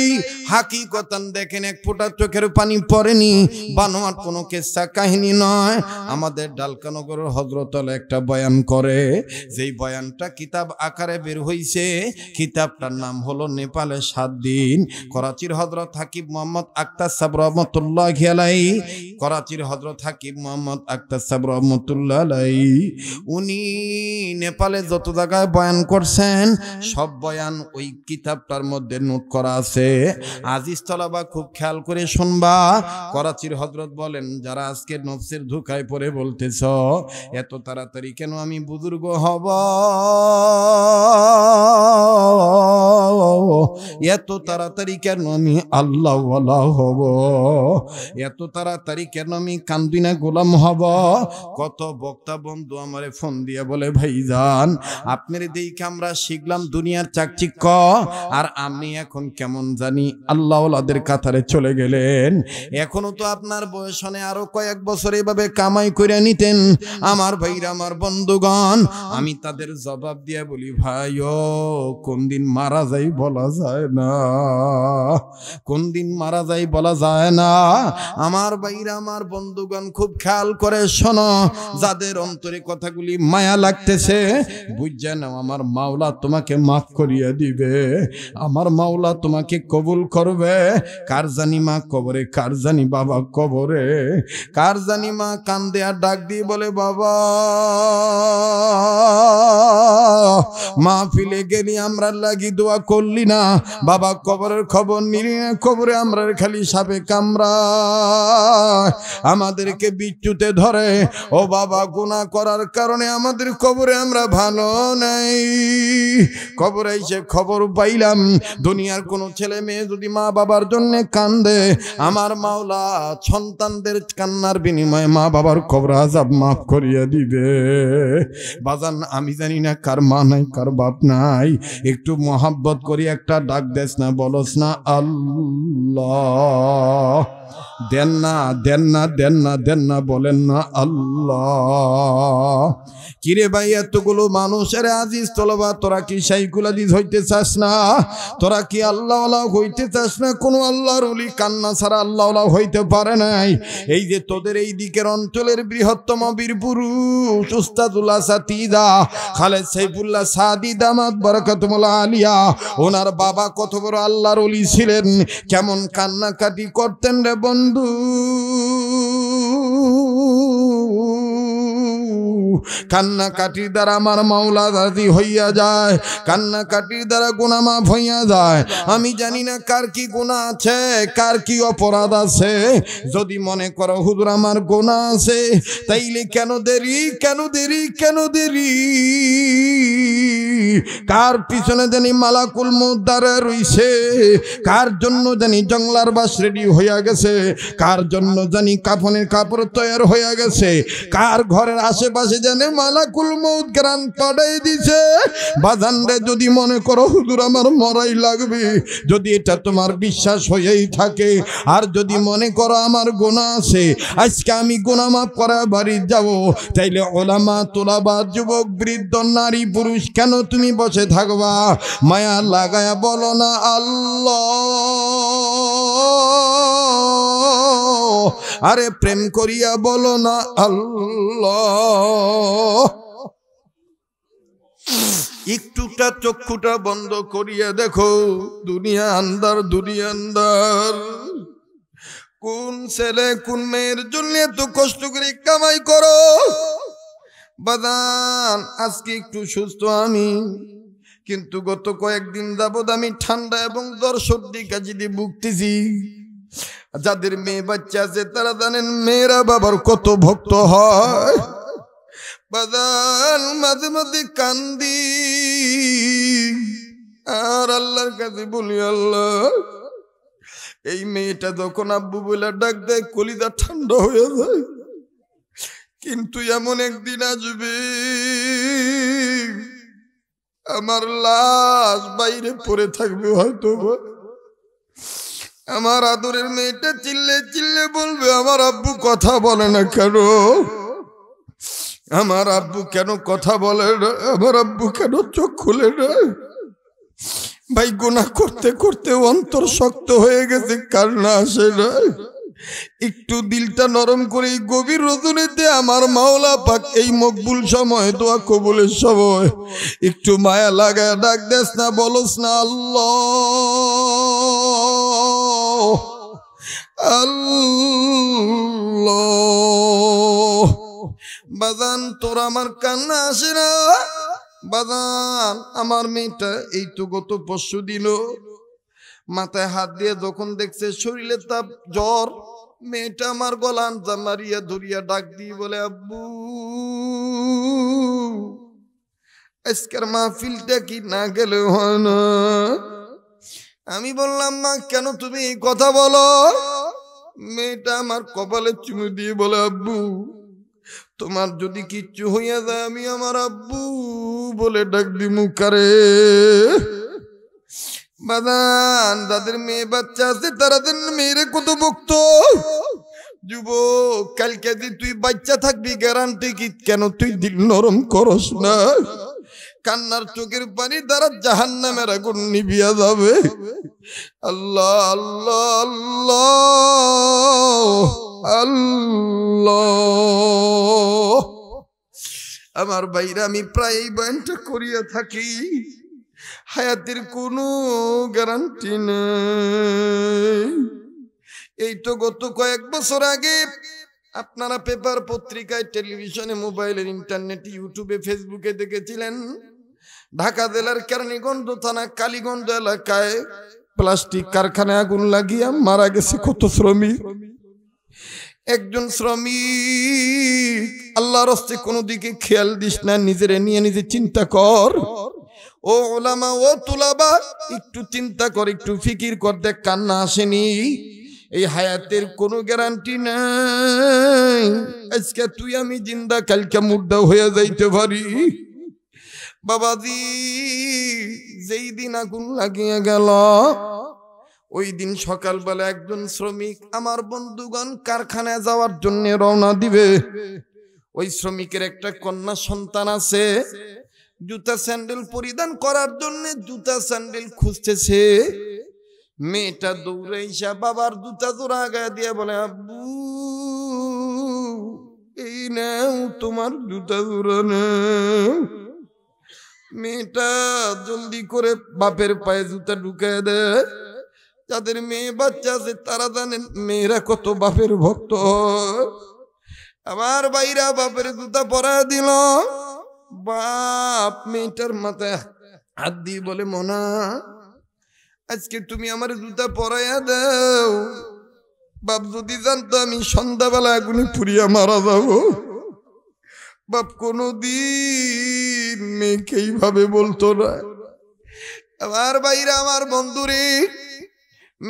Speaker 2: হাকিকতান দেখেন এক ফোটা চোখের পানি পড়েনি বানোয়ার কোনো কেসা কাহিনী নয় আমাদের ডালকানগর হজরতল একটা বয়ান করে যেই বয়ানটা কিতাব আকারে বের হইছে কিতাবটার নাম হলো নেপালে সাত দিন করাচির হজরত হাকিব মোহাম্মদ আক্তার সাব রহমতুল্লাহ ঘিয়ালাই করাচির হজরত হাকিব মোহাম্মদ আক্তার সাব রহমতুল্লাহ উনি নেপালে যত জায়গায় বয়ান করছেন সব বয়ান ওই কিতাবটার মধ্যে নোট করা আছে আজিজ তলাবা খুব খেয়াল করে শুনবা করাচির হজরত বলেন যারা আজকে নফসের ধোকায় বলতেছ এত তাড়াতাড়ি কেন আমি বুজুর্গ হব এত তাড়াতাড়ি কেন আমি আল্লাহ হব এত তাড়াতাড়ি কেন আমি কান্দিনা গোলাম হব কত বক্তা বন্ধু আমারে ফোন দিয়ে বলে ভাই যান হ্যাঁ। আপনার দিকে আমরা শিখলাম দুনিয়ার চাকচিক্য আর আপনি এখন কেমন জানি আল্লাহলাদের কাতারে চলে গেলেন এখনো তো আপনার বয়স বয়সনে আরো কয়েক বছর এভাবে কামাই করে নিতেন আমার ভাইরা আমার বন্ধুগণ আমি তাদের জবাব দিয়ে বলি ভাই ও কোন দিন মারা যাই বলা যায় না কোন দিন মারা যাই বলা যায় না আমার ভাইরা আমার বন্ধুগণ খুব খেয়াল করে শোনো যাদের অন্তরে কথাগুলি মায়া লাগতেছে বুঝছে না আমার মাওলা তোমাকে মাফ করিয়া দিবে আমার মাওলা তোমাকে কবুল করবে কার জানি মা কবরে কার জানি বাবা কবরে কার জানি মা কান আর ডাক দিয়ে বলে বাবা মা ফিলে গেলি আমরা লাগি দোয়া করলি না বাবা কবরের খবর নিলি না কবরে আমরা খালি সাপে কামরা আমাদেরকে বিচ্যুতে ধরে ও বাবা গুণা করার কারণে আমাদের কবরে আমরা ভালো নাই খবর এসে খবর পাইলাম দুনিয়ার কোনো ছেলে মেয়ে যদি মা বাবার জন্য কান্দে আমার মাওলা সন্তানদের কান্নার বিনিময়ে মা বাবার খবর আজাব মাফ করিয়া দিবে বাজান আমি জানি না কার মা নাই কার বাপ নাই একটু মহাব্বত করি একটা ডাক দেস না বলস না আল্লাহ দেন না দেন না দেন না দেন না বলেন না আল্লাহ কিরে ভাই এতগুলো মানুষের আজিজ তলবা তোরা কি শাইকুল আজিজ হইতে চাস না তোরা কি আল্লাহ হইতে চাস না কোনো আল্লাহর অলি কান্না ছাড়া আল্লাহ হইতে পারে নাই এই যে তোদের এই দিকের অঞ্চলের বৃহত্তম বীরপুরুষ উস্তাদুল্লাহ সাতিদা খালেদ সাইফুল্লাহ সাদিদামাত বরকতমুল্লা আলিয়া ওনার বাবা কত বড় আল্লাহর অলি ছিলেন কেমন কান্নাকাটি করতেন রে বন্ধু কান্নাকাটির দ্বারা আমার মাওলা দাদি হইয়া যায় কান্নাকাটির দ্বারা মাফ হইয়া যায় আমি জানি না কার কি গুণা আছে কার কি অপরাধ আছে যদি মনে করো হুজুর আমার গোনা আছে তাইলে কেন দেরি কেন দেরি কেন দেরি কার পিছনে জানি মালাকুল মুদারে রইছে কার জন্য জানি জঙ্গলার বাস রেডি হইয়া গেছে কার জন্য জানি কাফনের কাপড় তৈয়ার হইয়া গেছে কার ঘরের আশে আশেপাশে জানে মালাকুল মৌত গ্রান পাঠাই দিছে বাজানরে যদি মনে করো হুজুর আমার মরাই লাগবে যদি এটা তোমার বিশ্বাস হয়েই থাকে আর যদি মনে করো আমার গোনা আছে আজকে আমি গোনা মাফ করা বাড়ি যাব তাইলে ওলামা বা যুবক বৃদ্ধ নারী পুরুষ কেন তুমি বসে থাকবা মায়া লাগায়া বলো না আল্লাহ আরে প্রেম করিয়া বলো না আল্লাহ একটুটা চক্ষুটা বন্ধ করিয়া দেখো দুনিয়া আন্দার দুনিয়া আন্দার কোন ছেলে কোন মেয়ের জন্য এত কষ্ট করে কামাই করো বাদান আজকে একটু সুস্থ আমি কিন্তু গত কয়েকদিন যাবৎ আমি ঠান্ডা এবং জ্বর সর্দি কাজিতে ভুগতেছি যাদের মেয়ে বাচ্চা আছে তারা জানেন মেয়েরা বাবার কত ভক্ত হয় মাঝে মাঝে কান্দি আর আল্লাহর কাছে বলি আল্লাহ এই মেয়েটা যখন আব্বু বলে ডাক দেয় কলিদা ঠান্ডা হয়ে যায় কিন্তু এমন একদিন আসবে আমার লাশ বাইরে পড়ে থাকবে হয়তো আমার আদরের মেয়েটা চিল্লে চিল্লে বলবে আমার আব্বু কথা বলে না কেন আমার আব্বু কেন কথা বলে না আমার আব্বু কেন চোখ খুলে না ভাই গোনা করতে করতে অন্তর শক্ত হয়ে গেছে কান্না আসে না একটু দিলটা নরম করে এই গভীর রোদনেতে আমার মাওলা পাক এই মকবুল সময় তোয়া কবুলের সময় একটু মায়া লাগায় ডাক দেস না বলস না আল্লাহ বাদান তোর আমার কান্না আসে না বাদান আমার মেয়েটা এইটুকু তো পশু দিল মাথায় হাত দিয়ে যখন দেখছে শরীরে তাপ জ্বর মেয়েটা আমার গলান জামারিয়া ধরিয়া ডাক দিয়ে বলে আব্বু আজকের মাহফিলটা কি না গেলে হয় না আমি বললাম মা কেন তুমি কথা বলো মেয়েটা আমার কপালে চুমু দিয়ে বলে আব্বু তোমার যদি কিচ্ছু হইয়া যায় আমি আমার আব্বু বলে ডাক দিমু কারে বাদান তাদের মেয়ে বাচ্চা আছে তারা মেয়েরে কত মুক্ত যুব কালকে তুই বাচ্চা থাকবি গ্যারান্টি কি কেন তুই দিল নরম করস না কান্নার চোখের পানি দ্বারা জাহান নামের আগুন নিবিয়া যাবে আল্লাহ আল্লাহ আল্লাহ আল্লাহ আমার বাইরে আমি প্রায় এই বয়ানটা করিয়া থাকি হায়াতের কোনো গ্যারান্টি নেই এই তো গত কয়েক বছর আগে আপনারা পেপার পত্রিকায় টেলিভিশনে মোবাইলের ইন্টারনেট ইউটিউবে ফেসবুকে দেখেছিলেন ঢাকা জেলার কেরানীগঞ্জ থানা কালীগঞ্জ এলাকায় প্লাস্টিক কারখানায় আগুন লাগিয়া মারা গেছে কত শ্রমিক একজন শ্রমিক আল্লাহর হস্তে কোনো দিকে খেয়াল দিস না নিজেরে নিয়ে নিজে চিন্তা কর ও ওলামা ও তুলাবা একটু চিন্তা কর একটু ফিকির কর দেখ কান্না আসেনি এই হায়াতের কোনো গ্যারান্টি নাই আজকে তুই আমি জিন্দা কালকে মুর্দা হয়ে যাইতে পারি বাবাজি যেই দিন আগুন লাগিয়ে গেল ওই দিন সকালবেলা একজন শ্রমিক আমার বন্ধুগণ কারখানায় যাওয়ার জন্য রওনা দিবে ওই শ্রমিকের একটা কন্যা সন্তান আছে জুতা স্যান্ডেল পরিধান করার জন্য জুতা স্যান্ডেল খুঁজতেছে মেয়েটা দৌড়ে ইসা বাবার জুতা জোড়া আগা দিয়ে বলে আব্বু এই নাও তোমার জুতা জোড়া না মেয়েটা জলদি করে বাপের পায়ে জুতা ঢুকে দে যাদের মেয়ে বাচ্চা আছে তারা জানেন মেয়েরা কত বাপের ভক্ত আমার বাইরা বাপের জুতা পরা দিল বাপ মেয়েটার মাথায় হাত দিয়ে বলে মনা আজকে তুমি আমার জুতা পরাইয়া দাও বাপ যদি জানতো আমি সন্ধ্যাবেলা আগুনে পুড়িয়া মারা যাবো বাপ কোনো দিন মেয়েকে এইভাবে বলতো না আমার বাইরা আমার বন্ধুরে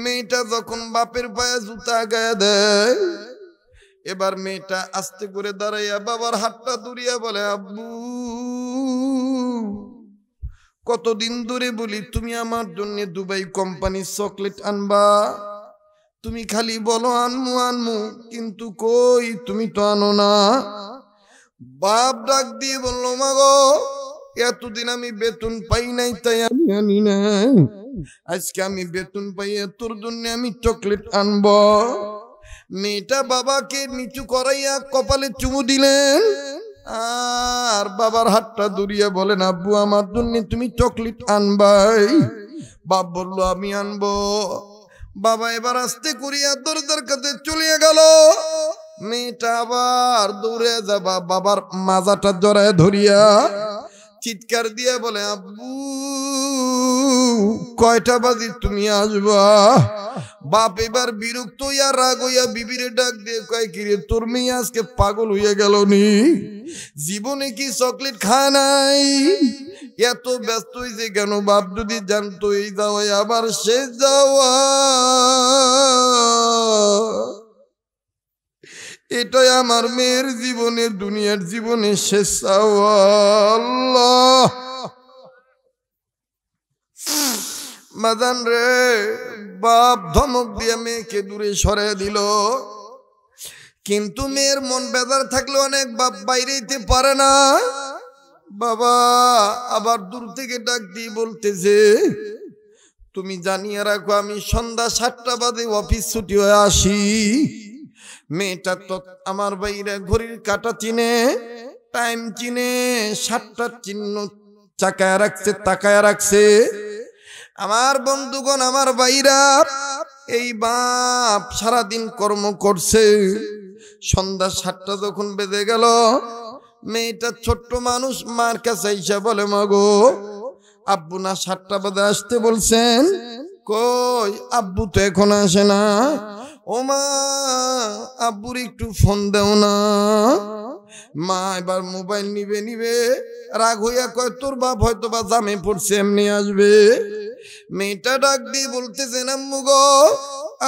Speaker 2: মেয়েটা যখন বাপের পায়ে জুতা গায়ে দেয় এবার মেয়েটা আস্তে করে দাঁড়াইয়া বাবার হাতটা দূরিয়া বলে আব্বু কতদিন ধরে বলি তুমি আমার জন্য দুবাই কোম্পানির চকলেট আনবা তুমি খালি বলো আনমু আনমু কিন্তু কই তুমি তো আনো না বাপ ডাক দিয়ে বললো মা গো এতদিন আমি বেতন পাই নাই তাই আমি আনি না আজকে আমি বেতন পাই তোর জন্য আমি চকলেট আনব মেয়েটা বাবাকে নিচু করাইয়া কপালে চুমু দিলেন আর বাবার হাতটা দূরিয়া বলেন আব্বু আমার জন্য তুমি চকলেট আনবাই বাপ বললো আমি আনবো বাবা এবার আস্তে করিয়া দরজার কাছে চলিয়া গেল মিটাবার দূরে যাবা বাবার মাজাটা জড়ায় ধরিয়া চিৎকার দিয়ে বলে আব্বু কয়টা বাজি তুমি আসবা বাপ এবার বিরক্ত হইয়া রাগ হইয়া বিবিরে ডাক দিয়ে কয় কিরে তোর মেয়ে আজকে পাগল হইয়া গেল নি জীবনে কি চকলেট খা নাই এত ব্যস্ত হয়েছে কেন বাপ যদি জানতো এই যাওয়ায় আবার শেষ যাওয়া এটাই আমার মেয়ের জীবনের দুনিয়ার জীবনের শেষ আল্লাহ মাদান রে বাপ ধমক দিয়ে মেয়েকে দূরে সরে দিল কিন্তু মেয়ের মন বেদার থাকলে অনেক বাপ বাইরেইতে পারে না বাবা আবার দূর থেকে ডাক দিয়ে বলতেছে তুমি জানিয়ে রাখো আমি সন্ধ্যা সাতটা বাদে অফিস ছুটি হয়ে আসি মেয়েটা তো আমার বাইরে ঘড়ির কাটা চিনে টাইম চিনে সাতটার চিহ্ন চাকায় রাখছে তাকায় রাখছে আমার বন্ধুগণ আমার বাইরা এই বাপ সারাদিন কর্ম করছে সন্ধ্যা সাতটা যখন বেঁধে গেল মেয়েটা ছোট্ট মানুষ মার কাছে ইসা বলে মাগো আব্বু না সাতটা বাদে আসতে বলছেন কই আব্বু তো এখন আসে না ওমা আব্বুর একটু ফোন দেও না মা এবার মোবাইল নিবে নিবে রাগ হইয়া কয় তোর বাপ হয়তো বা জামে পড়ছে এমনি আসবে মেয়েটা ডাক দিয়ে বলতেছেন আম্মু গো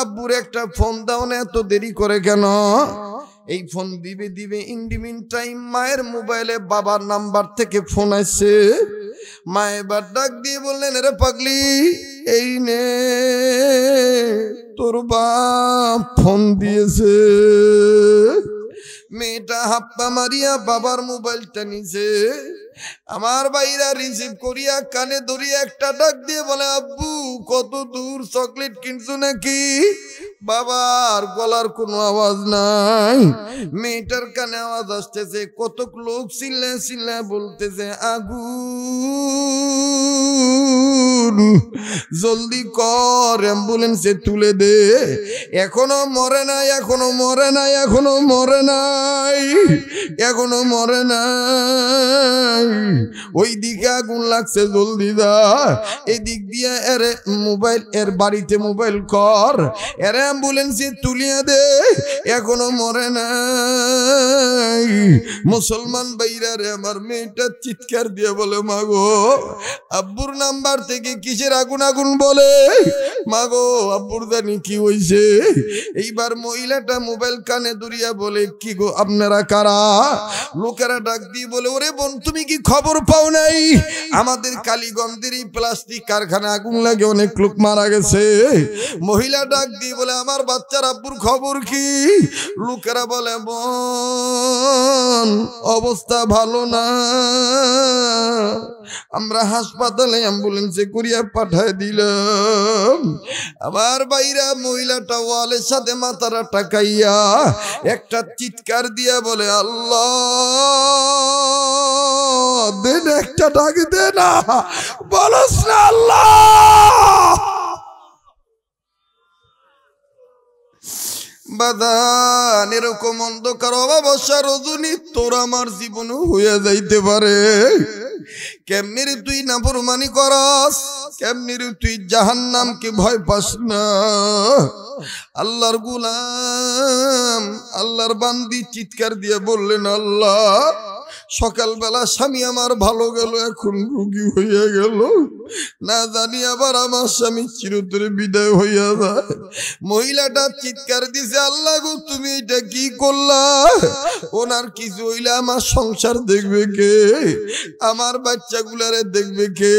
Speaker 2: আব্বুর একটা ফোন দাও না এত দেরি করে কেন এই ফোন দিবে দিবে ইন্ডিমিন টাইম মায়ের মোবাইলে বাবার নাম্বার থেকে ফোন আসছে মা এবার ডাক দিয়ে বললেন রে পাগলি এই নে তোর বাপ ফোন দিয়েছে মেয়েটা হাপ্পা মারিয়া বাবার মোবাইলটা নিছে আমার বাইরা রিসিভ করিয়া কানে ধরিয়া একটা ডাক দিয়ে বলে আব্বু কত দূর চকলেট কিনছো নাকি বাবার গলার কোনো আওয়াজ নাই মেয়েটার কানে আওয়াজ আসতেছে কতক লোক চিল্লা চিল্লা বলতেছে আগু জলদি কর অ্যাম্বুলেন্সে তুলে দে এখনো মরে নাই এখনো মরে নাই এখনো মরে নাই এখনো মরে নাই ওই দিকে আগুন লাগছে জলদি দা এদিক দিয়ে এর মোবাইল এর বাড়িতে মোবাইল কর এরে অ্যাম্বুলেন্সে তুলিয়া দে এখনো মরে নাই মুসলমান বাইরা রে আমার মেয়েটা চিৎকার দিয়ে বলে মাগো আব্বুর নাম্বার থেকে কিসের আগুন আগুন বলে মাগো আব্বুর জানি কি হয়েছে এইবার মহিলাটা মোবাইল কানে দরিয়া বলে কি গো আপনারা কারা লোকেরা ডাক দিয়ে বলে ওরে বোন তুমি কি খবর পাও নাই আমাদের কালীগঞ্জের এই প্লাস্টিক কারখানা আগুন লাগে অনেক লোক মারা গেছে মহিলা ডাক দিয়ে বলে আমার বাচ্চার আব্বুর খবর কি লোকেরা বলে বন অবস্থা ভালো না আমরা হাসপাতালে অ্যাম্বুলেন্সে করিয়া পাঠায় দিলাম আবার বাইরা মহিলাটা ওয়ালের সাথে মাথারা টাকাইয়া একটা চিৎকার দিয়া বলে আল্লাহ দেন একটা ডাক দে না বলস না আল্লাহ বাদান এরকম অন্ধকার অমাবস্যা রজনী তোর আমার জীবন হয়ে যাইতে পারে কেমনির তুই নাফরমানি করস কেমনির তুই জাহান নামকে ভয় পাস না আল্লাহর গুলাম আল্লাহর বান্দি চিৎকার দিয়ে বললেন আল্লাহ সকালবেলা স্বামী আমার ভালো গেল এখন রুগী হইয়া গেল না জানি আবার আমার স্বামী চিরতরে বিদায় হইয়া যায় মহিলাটা চিৎকার দিছে আল্লাহ গো তুমি এটা কি করলা ওনার কিছু হইলে আমার সংসার দেখবে কে আমার বাচ্চাগুলারে দেখবে কে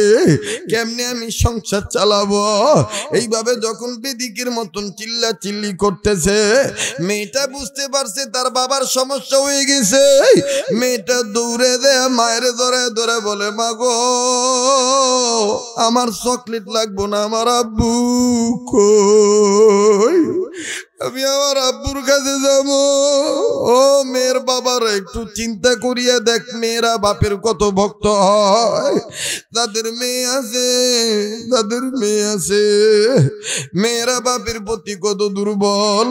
Speaker 2: কেমনে আমি সংসার চালাবো এইভাবে যখন বেদিকের মতন চিল্লা চিল্লি করতেছে মেয়েটা বুঝতে পারছে তার বাবার সমস্যা হয়ে গেছে মেয়েটা উড়ে দে মায়ের ধরে ধরে বলে মা গো আমার চকলেট লাগবো না আমার আব্বু আমি আমার আব্বুর কাছে যাব ও মেয়ের বাবার একটু চিন্তা করিয়া দেখ মেয়েরা বাপের কত ভক্ত হয় তাদের মেয়ে আছে তাদের মেয়ে আছে মেয়েরা বাপের প্রতি কত দুর্বল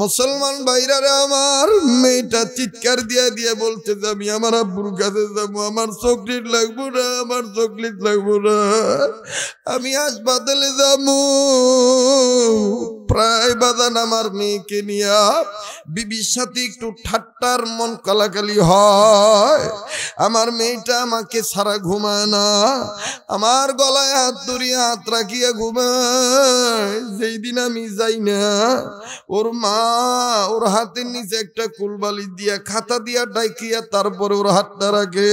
Speaker 2: মুসলমান বাইরারে আমার মেয়েটা চিৎকার দিয়া দিয়ে বলতে আমি আমার আব্বুর কাছে যাব আমার চকলেট লাগবো না আমার চকলেট লাগবো না আমি হাসপাতালে যাব প্রায় বাদান আমার আমার মেয়েকে নিয়ে বিবির সাথে একটু ঠাট্টার মন কালাকালি হয় আমার মেয়েটা আমাকে সারা ঘুমায় না আমার গলায় হাত ধরিয়া হাত রাখিয়া ঘুমায় যেই দিন আমি যাই না ওর মা ওর হাতের নিচে একটা কুলবালি দিয়া খাতা দিয়া ডাইকিয়া তারপর ওর হাতটা রাখে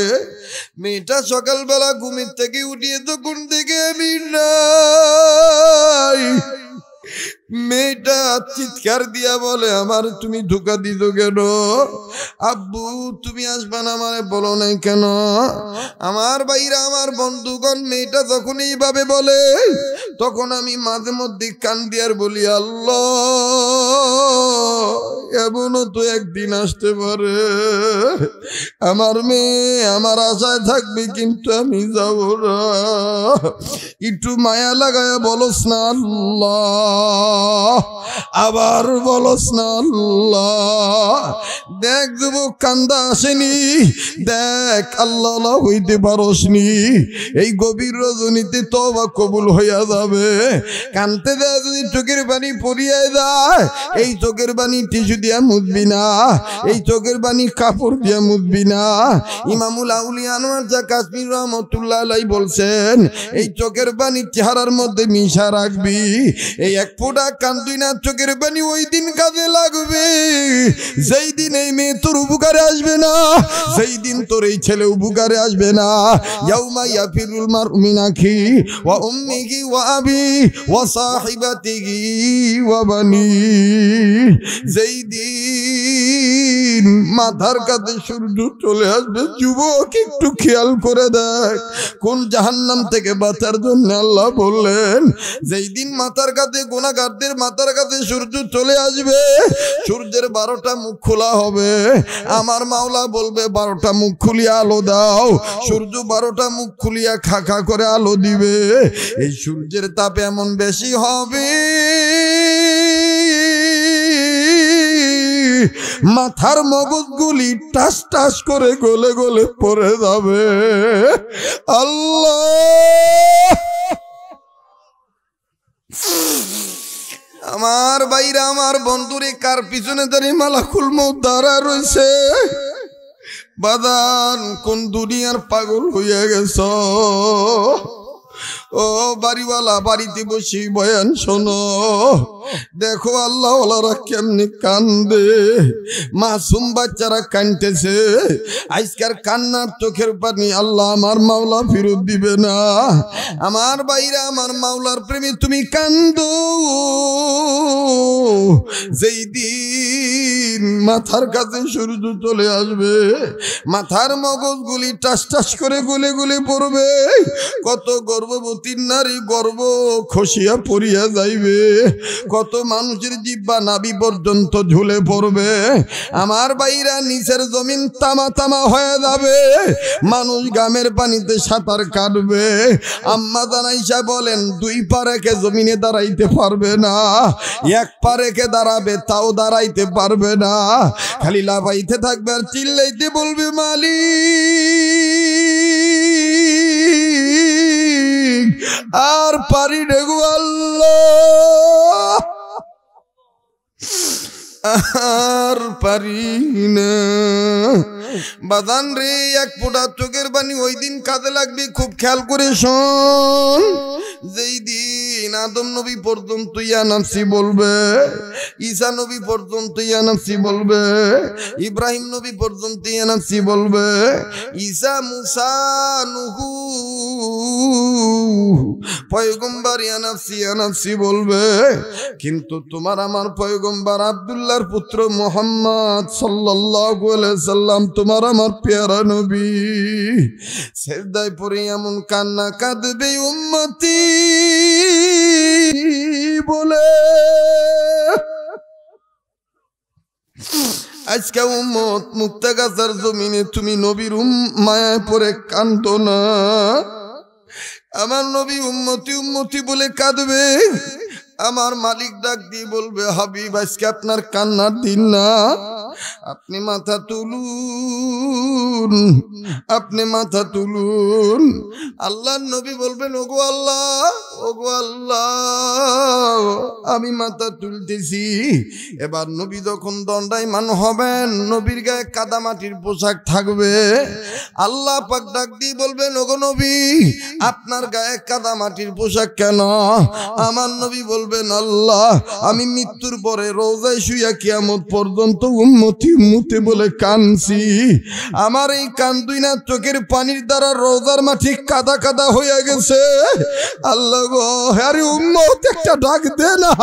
Speaker 2: মেয়েটা সকালবেলা ঘুমের থেকে উঠিয়ে কোন দিকে আমি না মেয়েটা চিৎকার দিয়া বলে আমার তুমি ধোকা দিত কেন আব্বু তুমি আসবা না আমারে বলো নাই কেন আমার বাইরা আমার বন্ধুগণ মেয়েটা যখন এইভাবে বলে তখন আমি মাঝে মধ্যে দিয়ার বলি আল্লাহ এমনও তো একদিন আসতে পারে আমার মেয়ে আমার আশায় থাকবে কিন্তু আমি যাব না একটু মায়া লাগায় বলস না আবার বলস না দেখ যুবক কান্দা আসেনি দেখ আল্লাহ হইতে নি এই গভীর রজনীতে বা কবুল হইয়া যাবে কানতে দেয় যদি চোখের পানি পরিয়ে যায় এই চোখের পানি টিসু দিয়া না এই চোখের বাণী কাপড় দিয়া না ইমামুল আউলি আনোয়ার যা কাশ্মীর রহমতুল্লাহ বলছেন এই চোখের বাণী চেহারার মধ্যে মিশা রাখবি এই এক ফোটা না চোখের বাণী ওই দিন কাজে লাগবে যেই দিন এই মেয়ে তোর উপকারে আসবে না সেই দিন তোর এই ছেলে উপকারে আসবে না ইয়াউমা ইয়াফিরুল মারমিনাখি ওয়া কি ওয়া আবি ওয়া সাহিবাতিহি ওয়া বানি যেই দিন মাথার কাছে সূর্য চলে আসবে যুবক একটু খেয়াল করে দেখ কোন জাহান্নাম থেকে বাঁচার জন্য আল্লাহ বললেন যেই দিন মাথার কাছে গোনাগারদের মাথার কাছে সূর্য চলে আসবে সূর্যের বারোটা মুখ খোলা হবে আমার মাওলা বলবে বারোটা মুখ খুলিয়া আলো দাও সূর্য বারোটা মুখ খুলিয়া খাখা করে আলো দিবে এই সূর্যের তাপ এমন বেশি হবে মাথার মগজগুলি টাস টাস করে গলে গলে পড়ে যাবে আল্লাহ আমার বাইরা আমার বন্ধুরে কার পিছনে দাঁড়িয়ে মালা মৌত দাঁড়া রয়েছে বাদান কোন দুনিয়ার পাগল হইয়া গেছ ও বাড়িওয়ালা বাড়িতে বসি বয়ান শোনো দেখো আল্লাহ কেমনি কান্দে মাসুম বাচ্চারা কানতেছে আজকার কান্নার চোখের পানি আল্লাহ আমার মাওলা ফেরত দিবে না আমার বাইরা আমার মাওলার প্রেমে তুমি কান্দ যেই দিন মাথার কাছে সূর্য চলে আসবে মাথার মগজগুলি টাস টাস করে গুলে গুলে পড়বে কত গর্ভবতী তিন নারী গর্ব খসিয়া পড়িয়া যাইবে কত মানুষের জিব্বা নাবি পর্যন্ত ঝুলে পড়বে আমার বাইরা নিচের জমিন তামা তামা হয়ে যাবে মানুষ গ্রামের পানিতে সাঁতার কাটবে আম্মা জানাইসা বলেন দুই পারেকে রেখে জমিনে দাঁড়াইতে পারবে না এক পারেকে দাঁড়াবে তাও দাঁড়াইতে পারবে না খালি লাভাইতে থাকবে আর চিল্লাইতে বলবে মালিক আর পারি নেগু আল্লাহ আর পারি না বাদান রে এক ফোটা চোখের বানি ওই দিন কাজে লাগবে খুব খেয়াল করে শোন যেই দিন আদম নবী পর্যন্ত ইয়ানাফসি বলবে ঈসা নবী পর্যন্ত ইয়ানাফসি বলবে ইব্রাহিম নবী পর্যন্ত ইয়ানাফসি বলবে ঈসা মুসা নুহু পয়গম্বার ইয়ানাফসি ইয়ানাফসি বলবে কিন্তু তোমার আমার পয়গম্বার আবদুল্লাহ আল্লাহর পুত্র মোহাম্মদ সাল্লাম তোমার আমার পেয়ারা নবী সেজদায় পরে এমন কান্না কাঁদবে উম্মতি বলে আজকে উম্মত গাছার জমিনে তুমি নবীর উম মায়ায় পরে কান্দ না আমার নবী উন্মতি উন্মতি বলে কাঁদবে আমার মালিক ডাক দিয়ে বলবে হাবিব আজকে আপনার কান্নার দিন না আপনি মাথা তুলুন আপনি মাথা তুলুন আল্লাহ নবী বলবেন ওগো আল্লাহ ওগো আল্লাহ আমি মাথা তুলতেছি এবার নবী যখন দণ্ডায়মান হবেন নবীর গায়ে কাদামাটির পোশাক থাকবে আল্লাহ পাক ডাক দিয়ে বলবেন ওগো নবী আপনার গায়ে কাদামাটির পোশাক কেন আমার নবী বলবে করবেন আল্লাহ আমি মৃত্যুর পরে রোজায় শুয়া কিয়ামত পর্যন্ত উন্মতি উন্মতি বলে কানছি আমার এই কান্দুই না চোখের পানির দ্বারা রোজার মাঠে কাদা কাদা হইয়া গেছে আল্লাহ গো আরে উন্মত একটা ডাক দে না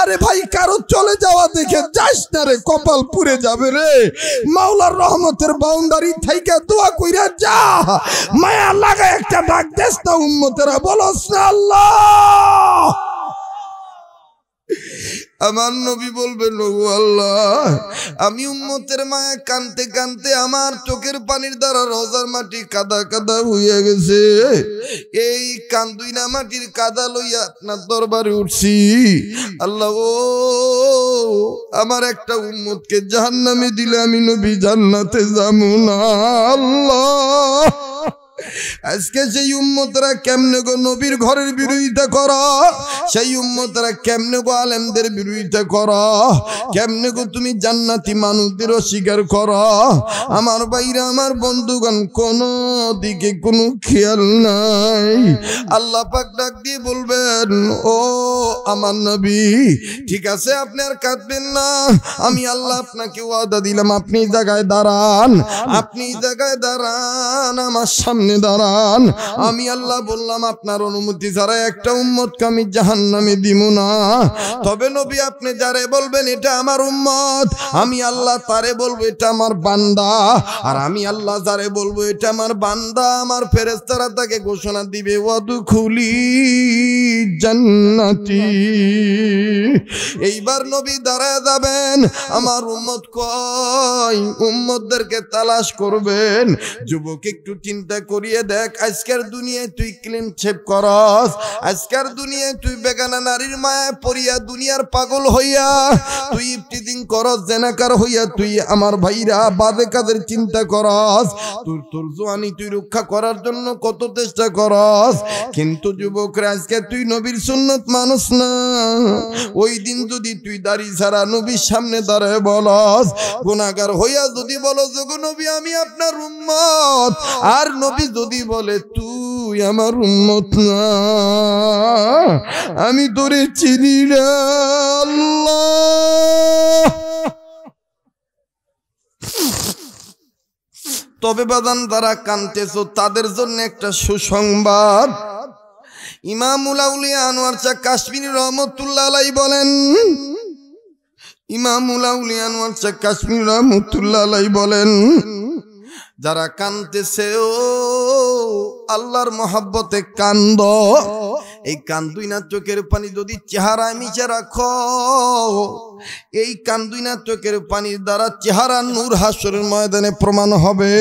Speaker 2: আরে ভাই কারো চলে যাওয়া দেখে যাস না রে কপাল পুড়ে যাবে রে মাওলার রহমতের বাউন্ডারি থাইকা দোয়া কইরা যা মায়া লাগা একটা ডাক দেস না উন্মতেরা বলস না আল্লাহ আমার নবী বলবেন আল্লাহ আমি উম্মতের মায়া কানতে কানতে আমার চোখের পানির দ্বারা রজার মাটি কাদা কাদা হইয়া গেছে এই না মাটির কাদা লইয়া আপনার দরবারে উঠছি আল্লাহ ও আমার একটা উম্মতকে জাহান্নামে দিলে আমি নবী জান্নাতে যাবো না আল্লাহ আজকে সেই উম্মতরা কেমনে গো নবীর ঘরের বিরোধিতা কর সেই উম্মতরা কেমনে গো আলেমদের বিরোধিতা কর কেমনে গো তুমি জান্নাতি মানুষদের অস্বীকার কর আমার বাইরে আমার বন্ধুগণ কোন দিকে কোনো খেয়াল নাই আল্লাহ পাক ডাক দিয়ে বলবেন ও আমার নবী ঠিক আছে আপনি আর কাঁদবেন না আমি আল্লাহ আপনাকে ওয়াদা দিলাম আপনি জায়গায় দাঁড়ান আপনি জায়গায় দাঁড়ান আমার সামনে সামনে দাঁড়ান আমি আল্লাহ বললাম আপনার অনুমতি ছাড়া একটা উম্মতকে আমি জাহান নামে দিব না তবে নবী আপনি যারে বলবেন এটা আমার উম্মত আমি আল্লাহ তারে বলবো এটা আমার বান্দা আর আমি আল্লাহ যারে বলবো এটা আমার বান্দা আমার ফেরেস্তারা তাকে ঘোষণা দিবে ওয়াদু খুলি জান্নাতি এইবার নবী দাঁড়া যাবেন আমার উম্মত কয় উম্মতদেরকে তালাশ করবেন যুবক একটু চিন্তা করে করিয়ে দেখ আজকের দুনিয়ায় তুই ক্লিন ছেপ করস আজকের দুনিয়ায় তুই বেগানা নারীর মায়া পড়িয়া দুনিয়ার পাগল হইয়া তুই ইফতিদিন করস জেনাকার হইয়া তুই আমার ভাইরা বাদে কাদের চিন্তা করস তোর তোর জোয়ানি তুই রক্ষা করার জন্য কত চেষ্টা করস কিন্তু যুবকরা আজকে তুই নবীর সুন্নত মানুষ না ওই দিন যদি তুই দাড়ি ছাড়া নবীর সামনে দাঁড়ায় বলস গুণাগার হইয়া যদি বলো যোগ নবী আমি আপনার উম্মত আর নবী যদি বলে তুই আমার উন্মত না আমি তোরে চিনি তবে বাদান তারা কানতেছ তাদের জন্য একটা সুসংবাদ ইমামুল আনোয়ার শাহ কাশ্মীর রহমতুল্লাহ বলেন ইমামুল আনোয়ার শাহ কাশ্মীর রহমতুল্লাহ বলেন যারা কানতেছে ও আল্লাহর মহাব্বতে কান্দ এই কান্দুই না চোখের পানি যদি চেহারা মিশে রাখো এই কান্দুইনা চোখের পানির দ্বারা চেহারা নূর হাসরের ময়দানে প্রমাণ হবে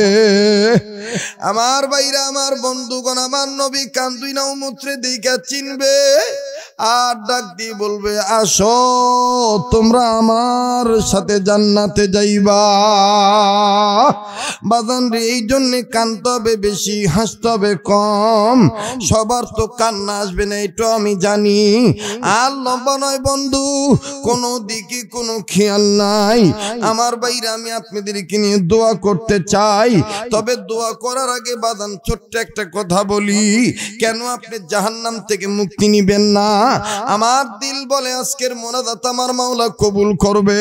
Speaker 2: আমার বাইরা আমার বন্ধুগণ আমার নবী কান্দুইনা উমুত্রে দিকে চিনবে আর ডাক দিয়ে বলবে আস তোমরা আমার সাথে জান্নাতে যাইবা বাদান রে এই জন্যে কান্দবে বেশি হাসতবে কম সবার তো কান্না আসবে না এটা আমি জানি আর লম্বা নয় বন্ধু কোনো দিক কি কোনো খেয়াল নাই আমার বাইরে আমি আপনাদেরকে নিয়ে দোয়া করতে চাই তবে দোয়া করার আগে বাদান ছোট্ট একটা কথা বলি কেন আপনি জাহান্নাম থেকে মুক্তি নিবেন না আমার দিল বলে আজকের মনাদাতা আমার মাওলা কবুল করবে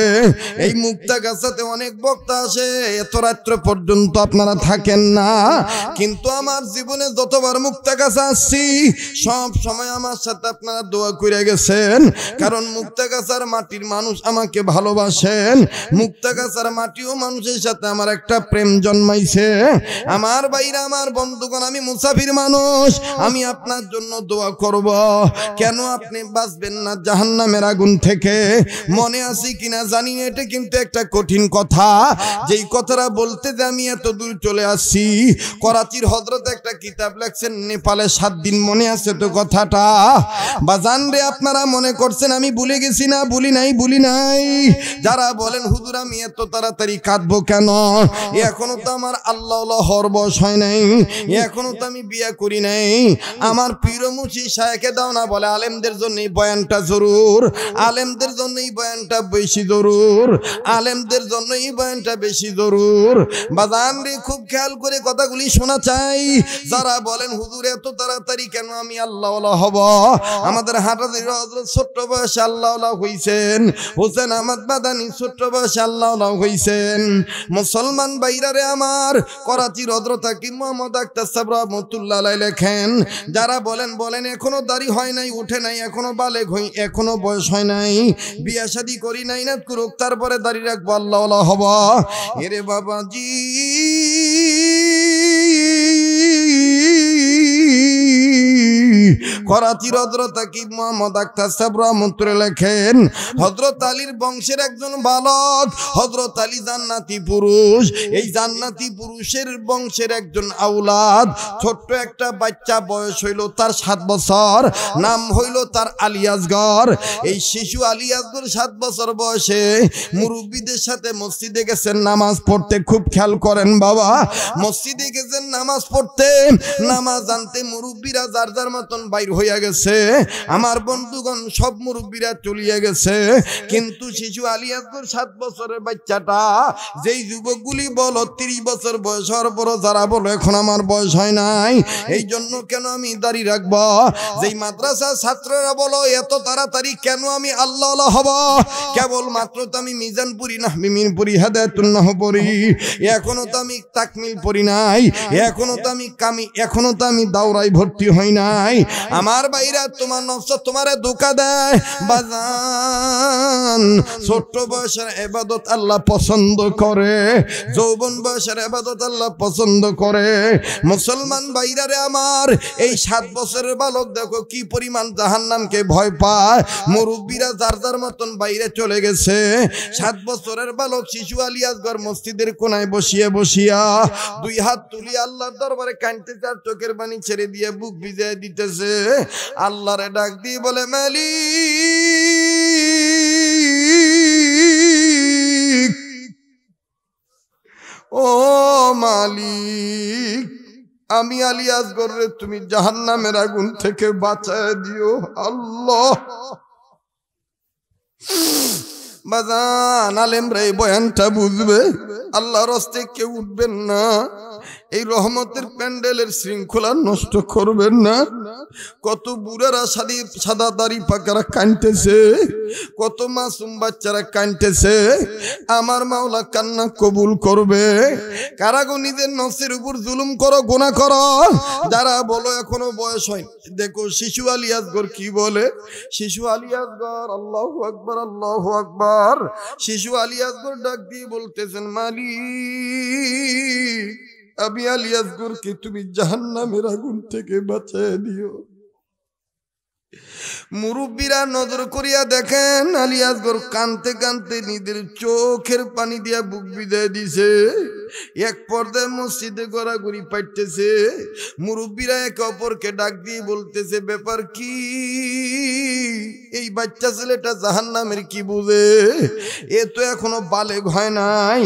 Speaker 2: এই মুক্তা গাছাতে অনেক বক্তা আসে এত রাত্র পর্যন্ত আপনারা থাকেন না কিন্তু আমার জীবনে যতবার মুক্তা গাছা আসছি সব সময় আমার সাথে আপনারা দোয়া করে গেছেন হ্যাঁ। কারণ মুক্তা গাছার মাটির মানুষ মানুষ আমাকে ভালোবাসেন মুক্তা মুক্তাগাছার মাটিও মানুষের সাথে আমার একটা প্রেম জন্মাইছে আমার বাইরে আমার বন্ধুগণ আমি মুসাফির মানুষ আমি আপনার জন্য দোয়া করব কেন আপনি বাঁচবেন না জাহান নামের আগুন থেকে মনে আছি কিনা জানি এটা কিন্তু একটা কঠিন কথা যেই কথাটা বলতে যে আমি এত দূর চলে আসছি করাচির হজরত একটা কিতাব লেখছেন নেপালে সাত দিন মনে আছে তো কথাটা বা জান আপনারা মনে করছেন আমি ভুলে গেছি না ভুলি নাই ভুলি না নাই যারা বলেন হুজুর আমি এত তাড়াতাড়ি কাঁদবো কেন হ্যাঁ। এখনো তো আমার আল্লাহ হর বস হয় নাই এখনো তো আমি বিয়া করি নাই আমার প্রিয় মুচি সায়কে দাও না বলে আলেমদের জন্যই বয়ানটা জরুর আলেমদের জন্যই বয়ানটা বেশি জরুর আলেমদের জন্যই বয়ানটা বেশি জরুর বাজান রে খুব খেয়াল করে কথাগুলি শোনা চাই যারা বলেন হুজুর এত তাড়াতাড়ি কেন আমি আল্লাহ হব হ্যাঁ। আমাদের হাঁটা ছোট্ট বয়সে আল্লাহ হইছেন হোসেন আহমদ মাদানি ছোট্ট বয়স আল্লাহ নাও হইছেন মুসলমান বাইরারে আমার করাচি রদ্রতা কি মোহাম্মদ আক্তার সাহেব রহমতুল্লাহ লেখেন যারা বলেন বলেন এখনো দাড়ি হয় নাই উঠে নাই এখনো বালে ঘই এখনো বয়স হয় নাই বিয়া শাদি করি নাই না করুক তারপরে দাড়ি রাখবো আল্লাহ হব এরে বাবাজি করাচির হজরত আকিব মোহাম্মদ আক্তার সাহেব রহমন্ত্রে লেখেন হজরত আলীর বংশের একজন বালক হজরত আলী জান্নাতি পুরুষ এই জান্নাতি পুরুষের বংশের একজন আউলাদ ছোট্ট একটা বাচ্চা বয়স হইল তার সাত বছর নাম হইল তার আলিয়াসগর এই শিশু আলিয়াজগর সাত বছর বয়সে মুরব্বীদের সাথে মসজিদে গেছেন নামাজ পড়তে খুব খেয়াল করেন বাবা মসজিদে গেছেন নামাজ পড়তে নামাজ আনতে মুরব্বীরা যার যার মতন বাইর হইয়া গেছে আমার বন্ধুগণ সব মুরব্বীরা চলিয়া গেছে কিন্তু শিশু আলিয়াজগর সাত বছরের বাচ্চাটা যেই যুবকগুলি বলো তিরিশ বছর বয়স হওয়ার পরও যারা বলো এখন আমার বয়স হয় নাই এই জন্য কেন আমি দাঁড়িয়ে রাখব যেই মাদ্রাসার ছাত্ররা বলো এত তাড়াতাড়ি কেন আমি আল্লাহ আল্লাহ হব কেবল মাত্র তো আমি মিজান পড়ি না মিমিন পড়ি হেদায়তুল্লাহ পড়ি এখনো তো আমি তাকমিল পড়ি নাই এখনো তো আমি কামি এখনো তো আমি দাওরাই ভর্তি হই নাই আমার আমার বাইরে তোমার নফস তোমারে দুকা দেয় বাজান ছোট্ট বয়সের এবাদত আল্লাহ পছন্দ করে যৌবন বয়সের এবাদত আল্লাহ পছন্দ করে মুসলমান বাইরারে আমার এই সাত বছরের বালক দেখো কি পরিমাণ নামকে ভয় পায় মুরব্বীরা যার যার মতন বাইরে চলে গেছে সাত বছরের বালক শিশু আলিয়াসগর মসজিদের কোনায় বসিয়ে বসিয়া দুই হাত তুলি আল্লাহর দরবারে কানতে তার চোখের পানি ছেড়ে দিয়ে বুক ভিজিয়ে দিতেছে আল্লাহরে ডাক দিয়ে বলে মালি ও মালিক আমি আলী রে তুমি জাহান নামের আগুন থেকে বাঁচায় দিও আল্লাহ বাজান আলেম রে বয়ানটা বুঝবে আল্লাহর হস্তে কেউ উঠবেন না এই রহমতের প্যান্ডেলের শৃঙ্খলা নষ্ট করবেন না কত বুড়ারা সাদি সাদা দাড়ি পাকারা কানতেছে কত মাসুম বাচ্চারা কানতেছে আমার মাওলা কান্না কবুল করবে নিজের নসের উপর জুলুম করো গোনা করো যারা বলো এখনো বয়স হয় দেখো শিশু আলী আসগর কি বলে শিশু আলী আসগর আল্লাহ আকবর আল্লাহ আকবর শিশু আলী আসগর ডাক দিয়ে বলতেছেন মালিক আমি কে তুমি জাহান্নামের আগুন থেকে বাঁচাই দিও মুরব্বীরা নজর করিয়া দেখেন আলিয়াসগর কানতে কানতে নিজের চোখের পানি দিয়া বুক বিদায় দিছে এক পর্দায় মসজিদে গড়াগড়ি পাইতেছে মুরব্বীরা একে অপরকে ডাক দিয়ে বলতেছে ব্যাপার কি এই বাচ্চা ছেলেটা জাহান নামের কি বুঝে এ তো এখনো বালে হয় নাই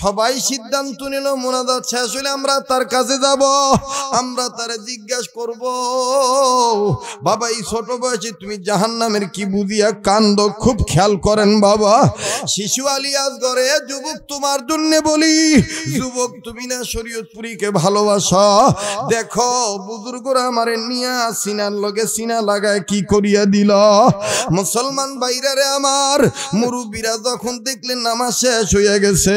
Speaker 2: সবাই সিদ্ধান্ত নিল মোনাজাত শেষ হলে আমরা তার কাছে যাব আমরা তারে জিজ্ঞাসা করব বাবা এই ছোট বয়সে তুমি জাহান নামের কি বুঝিয়া কান্দ খুব খেয়াল করেন বাবা শিশু আলী আজগরে যুবক তোমার জন্যে বলি যুবক তুমি না শরীয়তপুরীকে ভালোবাসো দেখো বুজুর্গরা আমার নিয়া সিনার লগে সিনা লাগায় কি করিয়া দিল মুসলমান বাইরারে আমার মুরুবীরা যখন দেখলেন নামাজ শেষ হইয়া গেছে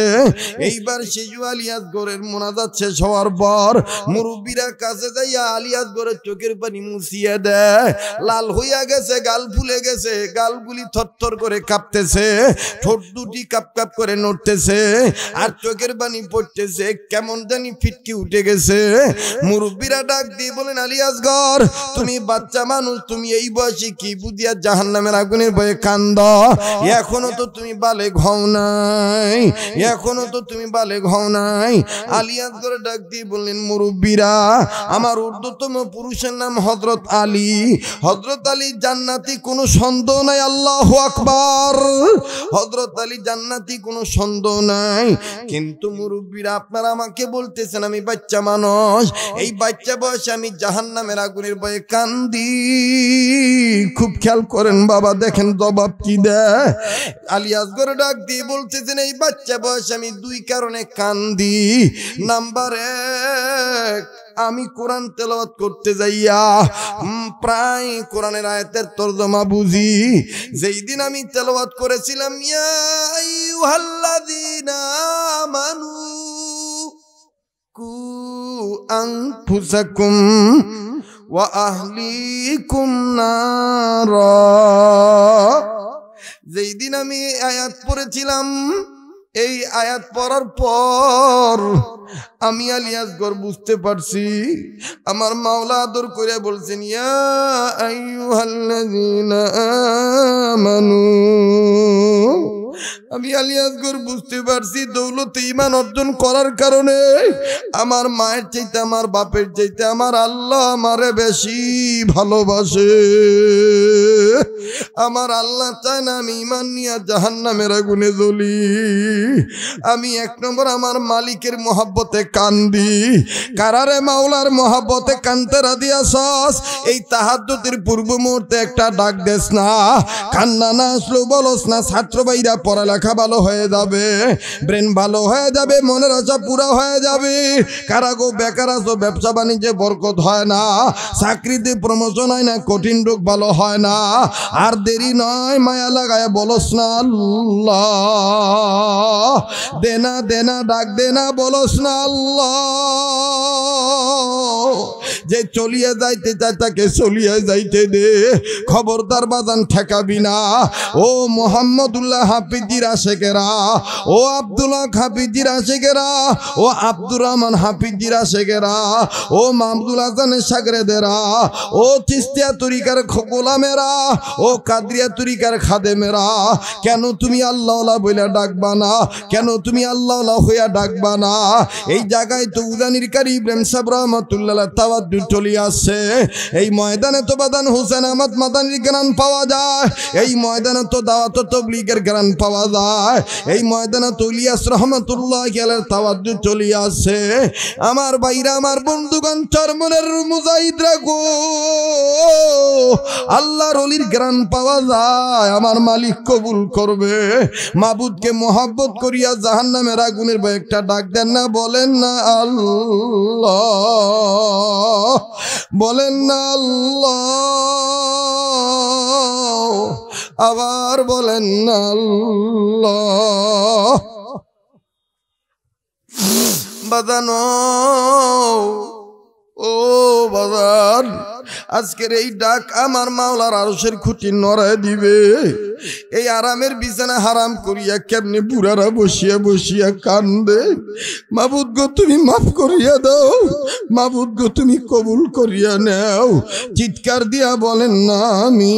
Speaker 2: এইবার শিশু আলিয়াস গড়ের মোনাজাত শেষ হওয়ার পর মুরুবীরা কাছে যাইয়া আলিয়াত গড়ের চোখের পানি মুছিয়া দেয় লাল হইয়া গেছে গাল ফুলে গেছে গালগুলি থরথর করে কাঁপতেছে ঠোঁট দুটি কাপ কাপ করে নড়তেছে আর চোখের পানি পড়তেছে কেমন জানি ফিটকি উঠে গেছে মুরব্বীরা ডাক দিয়ে বলেন আলিয়াসগর তুমি বাচ্চা মানুষ তুমি এই বয়সে কি বুদিয়া জাহান নামের আগুনের বয়ে কান্দ এখনো তো তুমি বালে ঘও নাই এখনো তো তুমি বালে ঘও নাই আলিয়াসগর ডাক দিয়ে বললেন মুরব্বীরা আমার ঊর্ধ্বতম পুরুষের নাম হজরত আলী হজরত আলী জান্নাতি কোনো সন্দেহ নাই আল্লাহ আকবর হজরত আলী জান্নাতি কোনো সন্দেহ নাই কিন্তু মুরব্বী মুরব্বীরা আপনারা আমাকে বলতেছেন আমি বাচ্চা মানুষ এই বাচ্চা বয়সে আমি জাহান নামের আগুনের বয়ে কান্দি খুব খেয়াল করেন বাবা দেখেন জবাব কি দেয় আলিয়াস ডাক দিয়ে বলতেছেন এই বাচ্চা বয়সে আমি দুই কারণে কান্দি নাম্বার এক আমি কোরআন তেলাওয়াত করতে যাইয়া প্রায় কোরআনের আয়াতের তর্জমা বুঝি যেই দিন আমি তেলাওয়াত করেছিলাম মানু কু আংফুসাকুম ওয়া যেই দিন আমি আয়াত পড়েছিলাম এই আয়াত পড়ার পর আমি আলিয়াসগর বুঝতে পারছি আমার মাওলা আদর করে বলছেন ইয়া মানু আমি আলিয়াজগর বুঝতে পারছি দৌলত ইমান অর্জন করার কারণে আমার মায়ের চাইতে আমার বাপের চাইতে আমার আল্লাহ আমারে বেশি ভালোবাসে আমার আল্লাহ চায় না আমি ইমান নিয়ে জাহান নামের আগুনে জ্বলি আমি এক নম্বর আমার মালিকের মহাব্বতে কান্দি কারারে মাওলার মহাব্বতে কান্তে রাধিয়া সস এই তাহাদ্যতির পূর্ব মুহূর্তে একটা ডাক দেস না কান্না না আসলো বলস না ছাত্র ভাইরা পড়ালেখা মাথা ভালো হয়ে যাবে ব্রেন ভালো হয়ে যাবে মনের আশা পুরা হয়ে যাবে কারা গো বেকার আসো ব্যবসা বাণিজ্যে বরকত হয় না চাকরিতে প্রমোশন হয় না কঠিন রোগ ভালো হয় না আর দেরি নয় মায়া লাগায় বলস না দেনা দেনা ডাক দেনা বলস না যে চলিয়ে যাইতে চায় তাকে চলিয়ে যাইতে দে খবরদার বাজান ঠেকাবি না ও মোহাম্মদুল্লাহ হাফিজির ও ও আব্দুর রহমান ও হাসানের সাগরেদেরা ও তিস্তিয়া তরিকার ও তরিকার খাদেমেরা কেন তুমি আল্লাহ বইলা ডাকবা না কেন তুমি আল্লাহ হইয়া ডাকবা না এই জায়গায় তো উদানির কারি ইব্রাহিম সাহেব রহমতুল্লাহ তাওয়াত চলি আসছে এই ময়দানে তো বাদান হুসেন আহমদ মাদানির গ্রান পাওয়া যায় এই ময়দানে তো দাওয়াত তবলিগের গ্রান পাওয়া যায় আল্লাহ এই ময়দানে তলিয়াস রহমতুল্লাহ গেলের তাওয়াজ্জু চলিয়াছে আমার বাইরা আমার বন্ধুগণ চরমনের মুজাহিদরা গো আল্লাহ রলির গ্রান পাওয়া যায় আমার মালিক কবুল করবে মাবুদকে মোহাব্বত করিয়া জাহান নামের আগুনের একটা ডাক দেন না বলেন না আল্লাহ বলেন না আল্লাহ আবার বলেন আল্লাহ বাদানো ও বাদান আজকের এই ডাক আমার মাওলার আরসের খুঁটি নড়ায় দিবে এই আরামের বিছানা হারাম করিয়া কেমনি বুড়ারা বসিয়া বসিয়া কান্দে মাবুদ গো তুমি মাফ করিয়া দাও মাবুদ গো তুমি কবুল করিয়া নেও চিৎকার দিয়া বলেন না আমি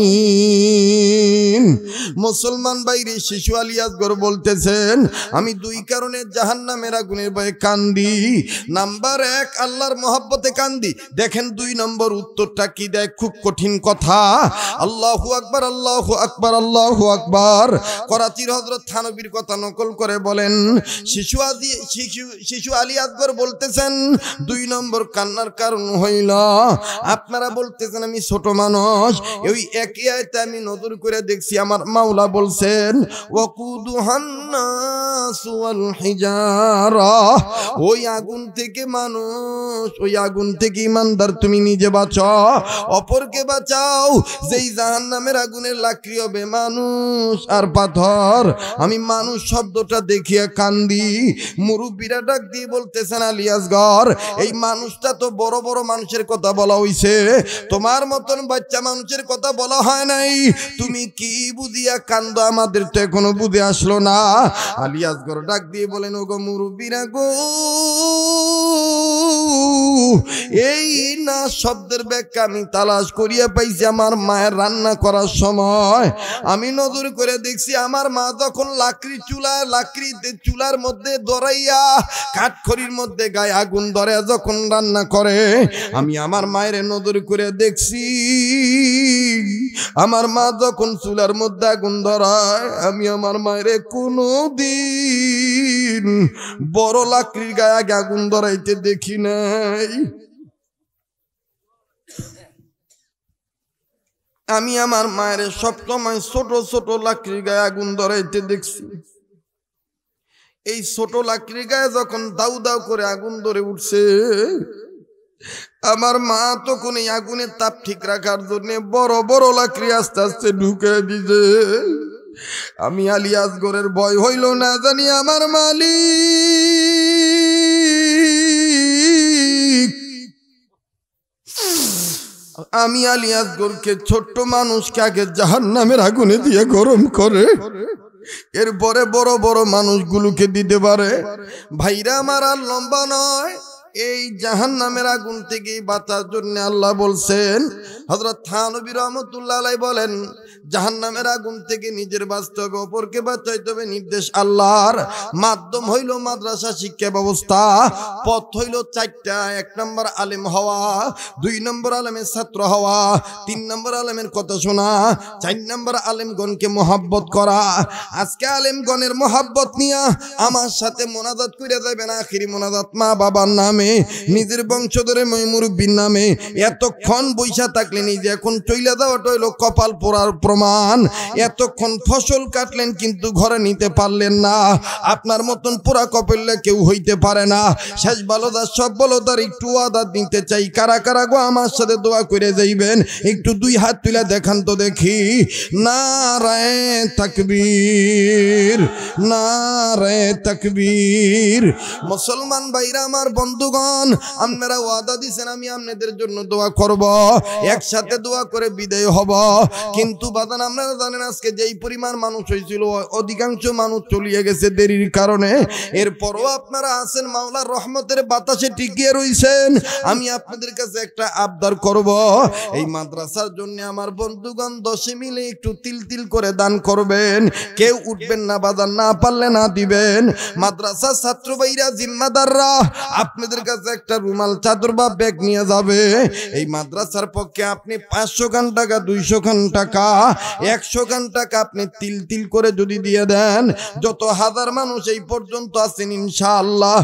Speaker 2: মুসলমান বাইরে শিশু আলিয়াসগর বলতেছেন আমি দুই কারণে জাহান নামের আগুনের ভয়ে কান্দি নাম্বার এক আল্লাহর মহাব্বতে কান্দি দেখেন দুই নম্বর উত্তরটা উত্তরটা কি দেয় খুব কঠিন কথা আল্লাহ আকবার আল্লাহ আকবার আল্লাহ আকবার করাচির হজরত থানবীর কথা নকল করে বলেন শিশু আদি শিশু শিশু আলী আকবর বলতেছেন দুই নম্বর কান্নার কারণ হইল আপনারা বলতেছেন আমি ছোট মানুষ ওই একই আয়তে আমি নজর করে দেখছি আমার মাওলা বলছেন ওই আগুন থেকে মানুষ ওই আগুন থেকে ইমানদার তুমি নিজে বাঁচ অপরকে বাঁচাও যেই জাহান নামের আগুনের লাক্রিয় বে মানুষ আর পাথর আমি মানুষ শব্দটা দেখিয়া কান্দি মুরুব্বীরা ডাক দিয়ে বলতেছেন আলিয়াস আলিয়াসগর এই মানুষটা তো বড় বড় মানুষের কথা বলা হইছে তোমার মতন বাচ্চা মানুষের কথা বলা হয় নাই তুমি কি বুঝিয়া কান্দ আমাদের তো এখনো বুঝে আসলো না আলিয়াস আলিয়াসগর ডাক দিয়ে বলেন ওগো মুরুব্বীরা গো এই না শব্দের ব্যাখ্যা আমি তালাশ করিয়া পাইছি আমার মায়ের রান্না করার সময় আমি নজর করে দেখছি আমার মা তখন লাকড়ি চুলা লাকড়িতে চুলার মধ্যে দরাইয়া কাঠখড়ির মধ্যে গায়ে আগুন ধরে যখন রান্না করে আমি আমার মায়ের নজর করে দেখছি আমার মা যখন চুলার মধ্যে আগুন ধরায় আমি আমার মায়ের কোনো দিন বড় লাকড়ির গায়ে আগে আগুন ধরাইতে দেখি নাই আমি আমার মায়ের সবসময় ছোট ছোট লাকড়ি গায়ে আগুন ধরাইতে দেখছি এই ছোট লাকড়ি গায়ে যখন দাউ দাউ করে আগুন ধরে উঠছে আমার মা তখন এই আগুনের তাপ ঠিক রাখার জন্য বড় বড় লাকড়ি আস্তে আস্তে ঢুকে দিছে আমি ঘরের ভয় হইল না জানি আমার মালিক আমি আলিয়াস আসগরকে ছোট্ট মানুষকে আগে জাহান নামের আগুনে দিয়ে গরম করে এরপরে বড় বড় মানুষগুলোকে দিতে পারে ভাইরা আমার আর লম্বা নয় এই জাহান নামের আগুন থেকে বাঁচার জন্য আল্লাহ বলছেন হজরত থানবির রহমতুল্লাহ বলেন জাহান নামের আগুন থেকে নিজের বাঁচতে হবে অপরকে বাঁচাইতে হবে নির্দেশ আল্লাহর মাধ্যম হইল মাদ্রাসা শিক্ষা ব্যবস্থা পথ হইল চারটা এক নম্বর আলেম হওয়া দুই নম্বর আলেমের ছাত্র হওয়া তিন নম্বর আলেমের কথা শোনা চার নম্বর আলেমগণকে মোহাব্বত করা আজকে আলেমগণের মোহাব্বত নিয়ে আমার সাথে মোনাজাত করে না আখিরি মোনাজাত মা বাবার নামে নামে নিজের বংশধরে মুরব্বীর নামে এতক্ষণ বৈশা এই যে এখন চইলা দেওয়াটা হইল কপাল পোড়ার প্রমাণ এতক্ষণ ফসল কাটলেন কিন্তু ঘরে নিতে পারলেন না আপনার মতন পোড়া কপালে কেউ হইতে পারে না শেষ বলদার সব বলদার একটু আদার নিতে চাই কারা কারা গো আমার সাথে দোয়া করে যাইবেন একটু দুই হাত তুলে দেখান তো দেখি নারায় তাকবীর নারায় তাকবীর মুসলমান ভাইরা আমার বন্ধু বন্ধুগণ আপনারা ওয়াদা দিছেন আমি আপনাদের জন্য দোয়া করব একসাথে দোয়া করে বিদায় হব কিন্তু বাদান আপনারা জানেন আজকে যেই পরিমাণ মানুষ হয়েছিল অধিকাংশ মানুষ চলিয়ে গেছে দেরির কারণে এরপরও আপনারা আছেন মাওলার রহমতের বাতাসে টিকিয়ে রয়েছেন আমি আপনাদের কাছে একটা আবদার করব এই মাদ্রাসার জন্য আমার বন্ধুগণ দশে মিলে একটু তিল তিল করে দান করবেন কেউ উঠবেন না বাদান না পারলে না দিবেন মাদ্রাসার ছাত্র ভাইরা জিম্মাদাররা আপনাদের হাতের কাছে একটা রুমাল চাদর বা ব্যাগ নিয়ে যাবে এই মাদ্রাসার পক্ষে আপনি পাঁচশো খান টাকা দুইশো খান টাকা একশো খান টাকা আপনি তিল তিল করে যদি দিয়ে দেন যত হাজার মানুষ এই পর্যন্ত আছেন ইনশাআল্লাহ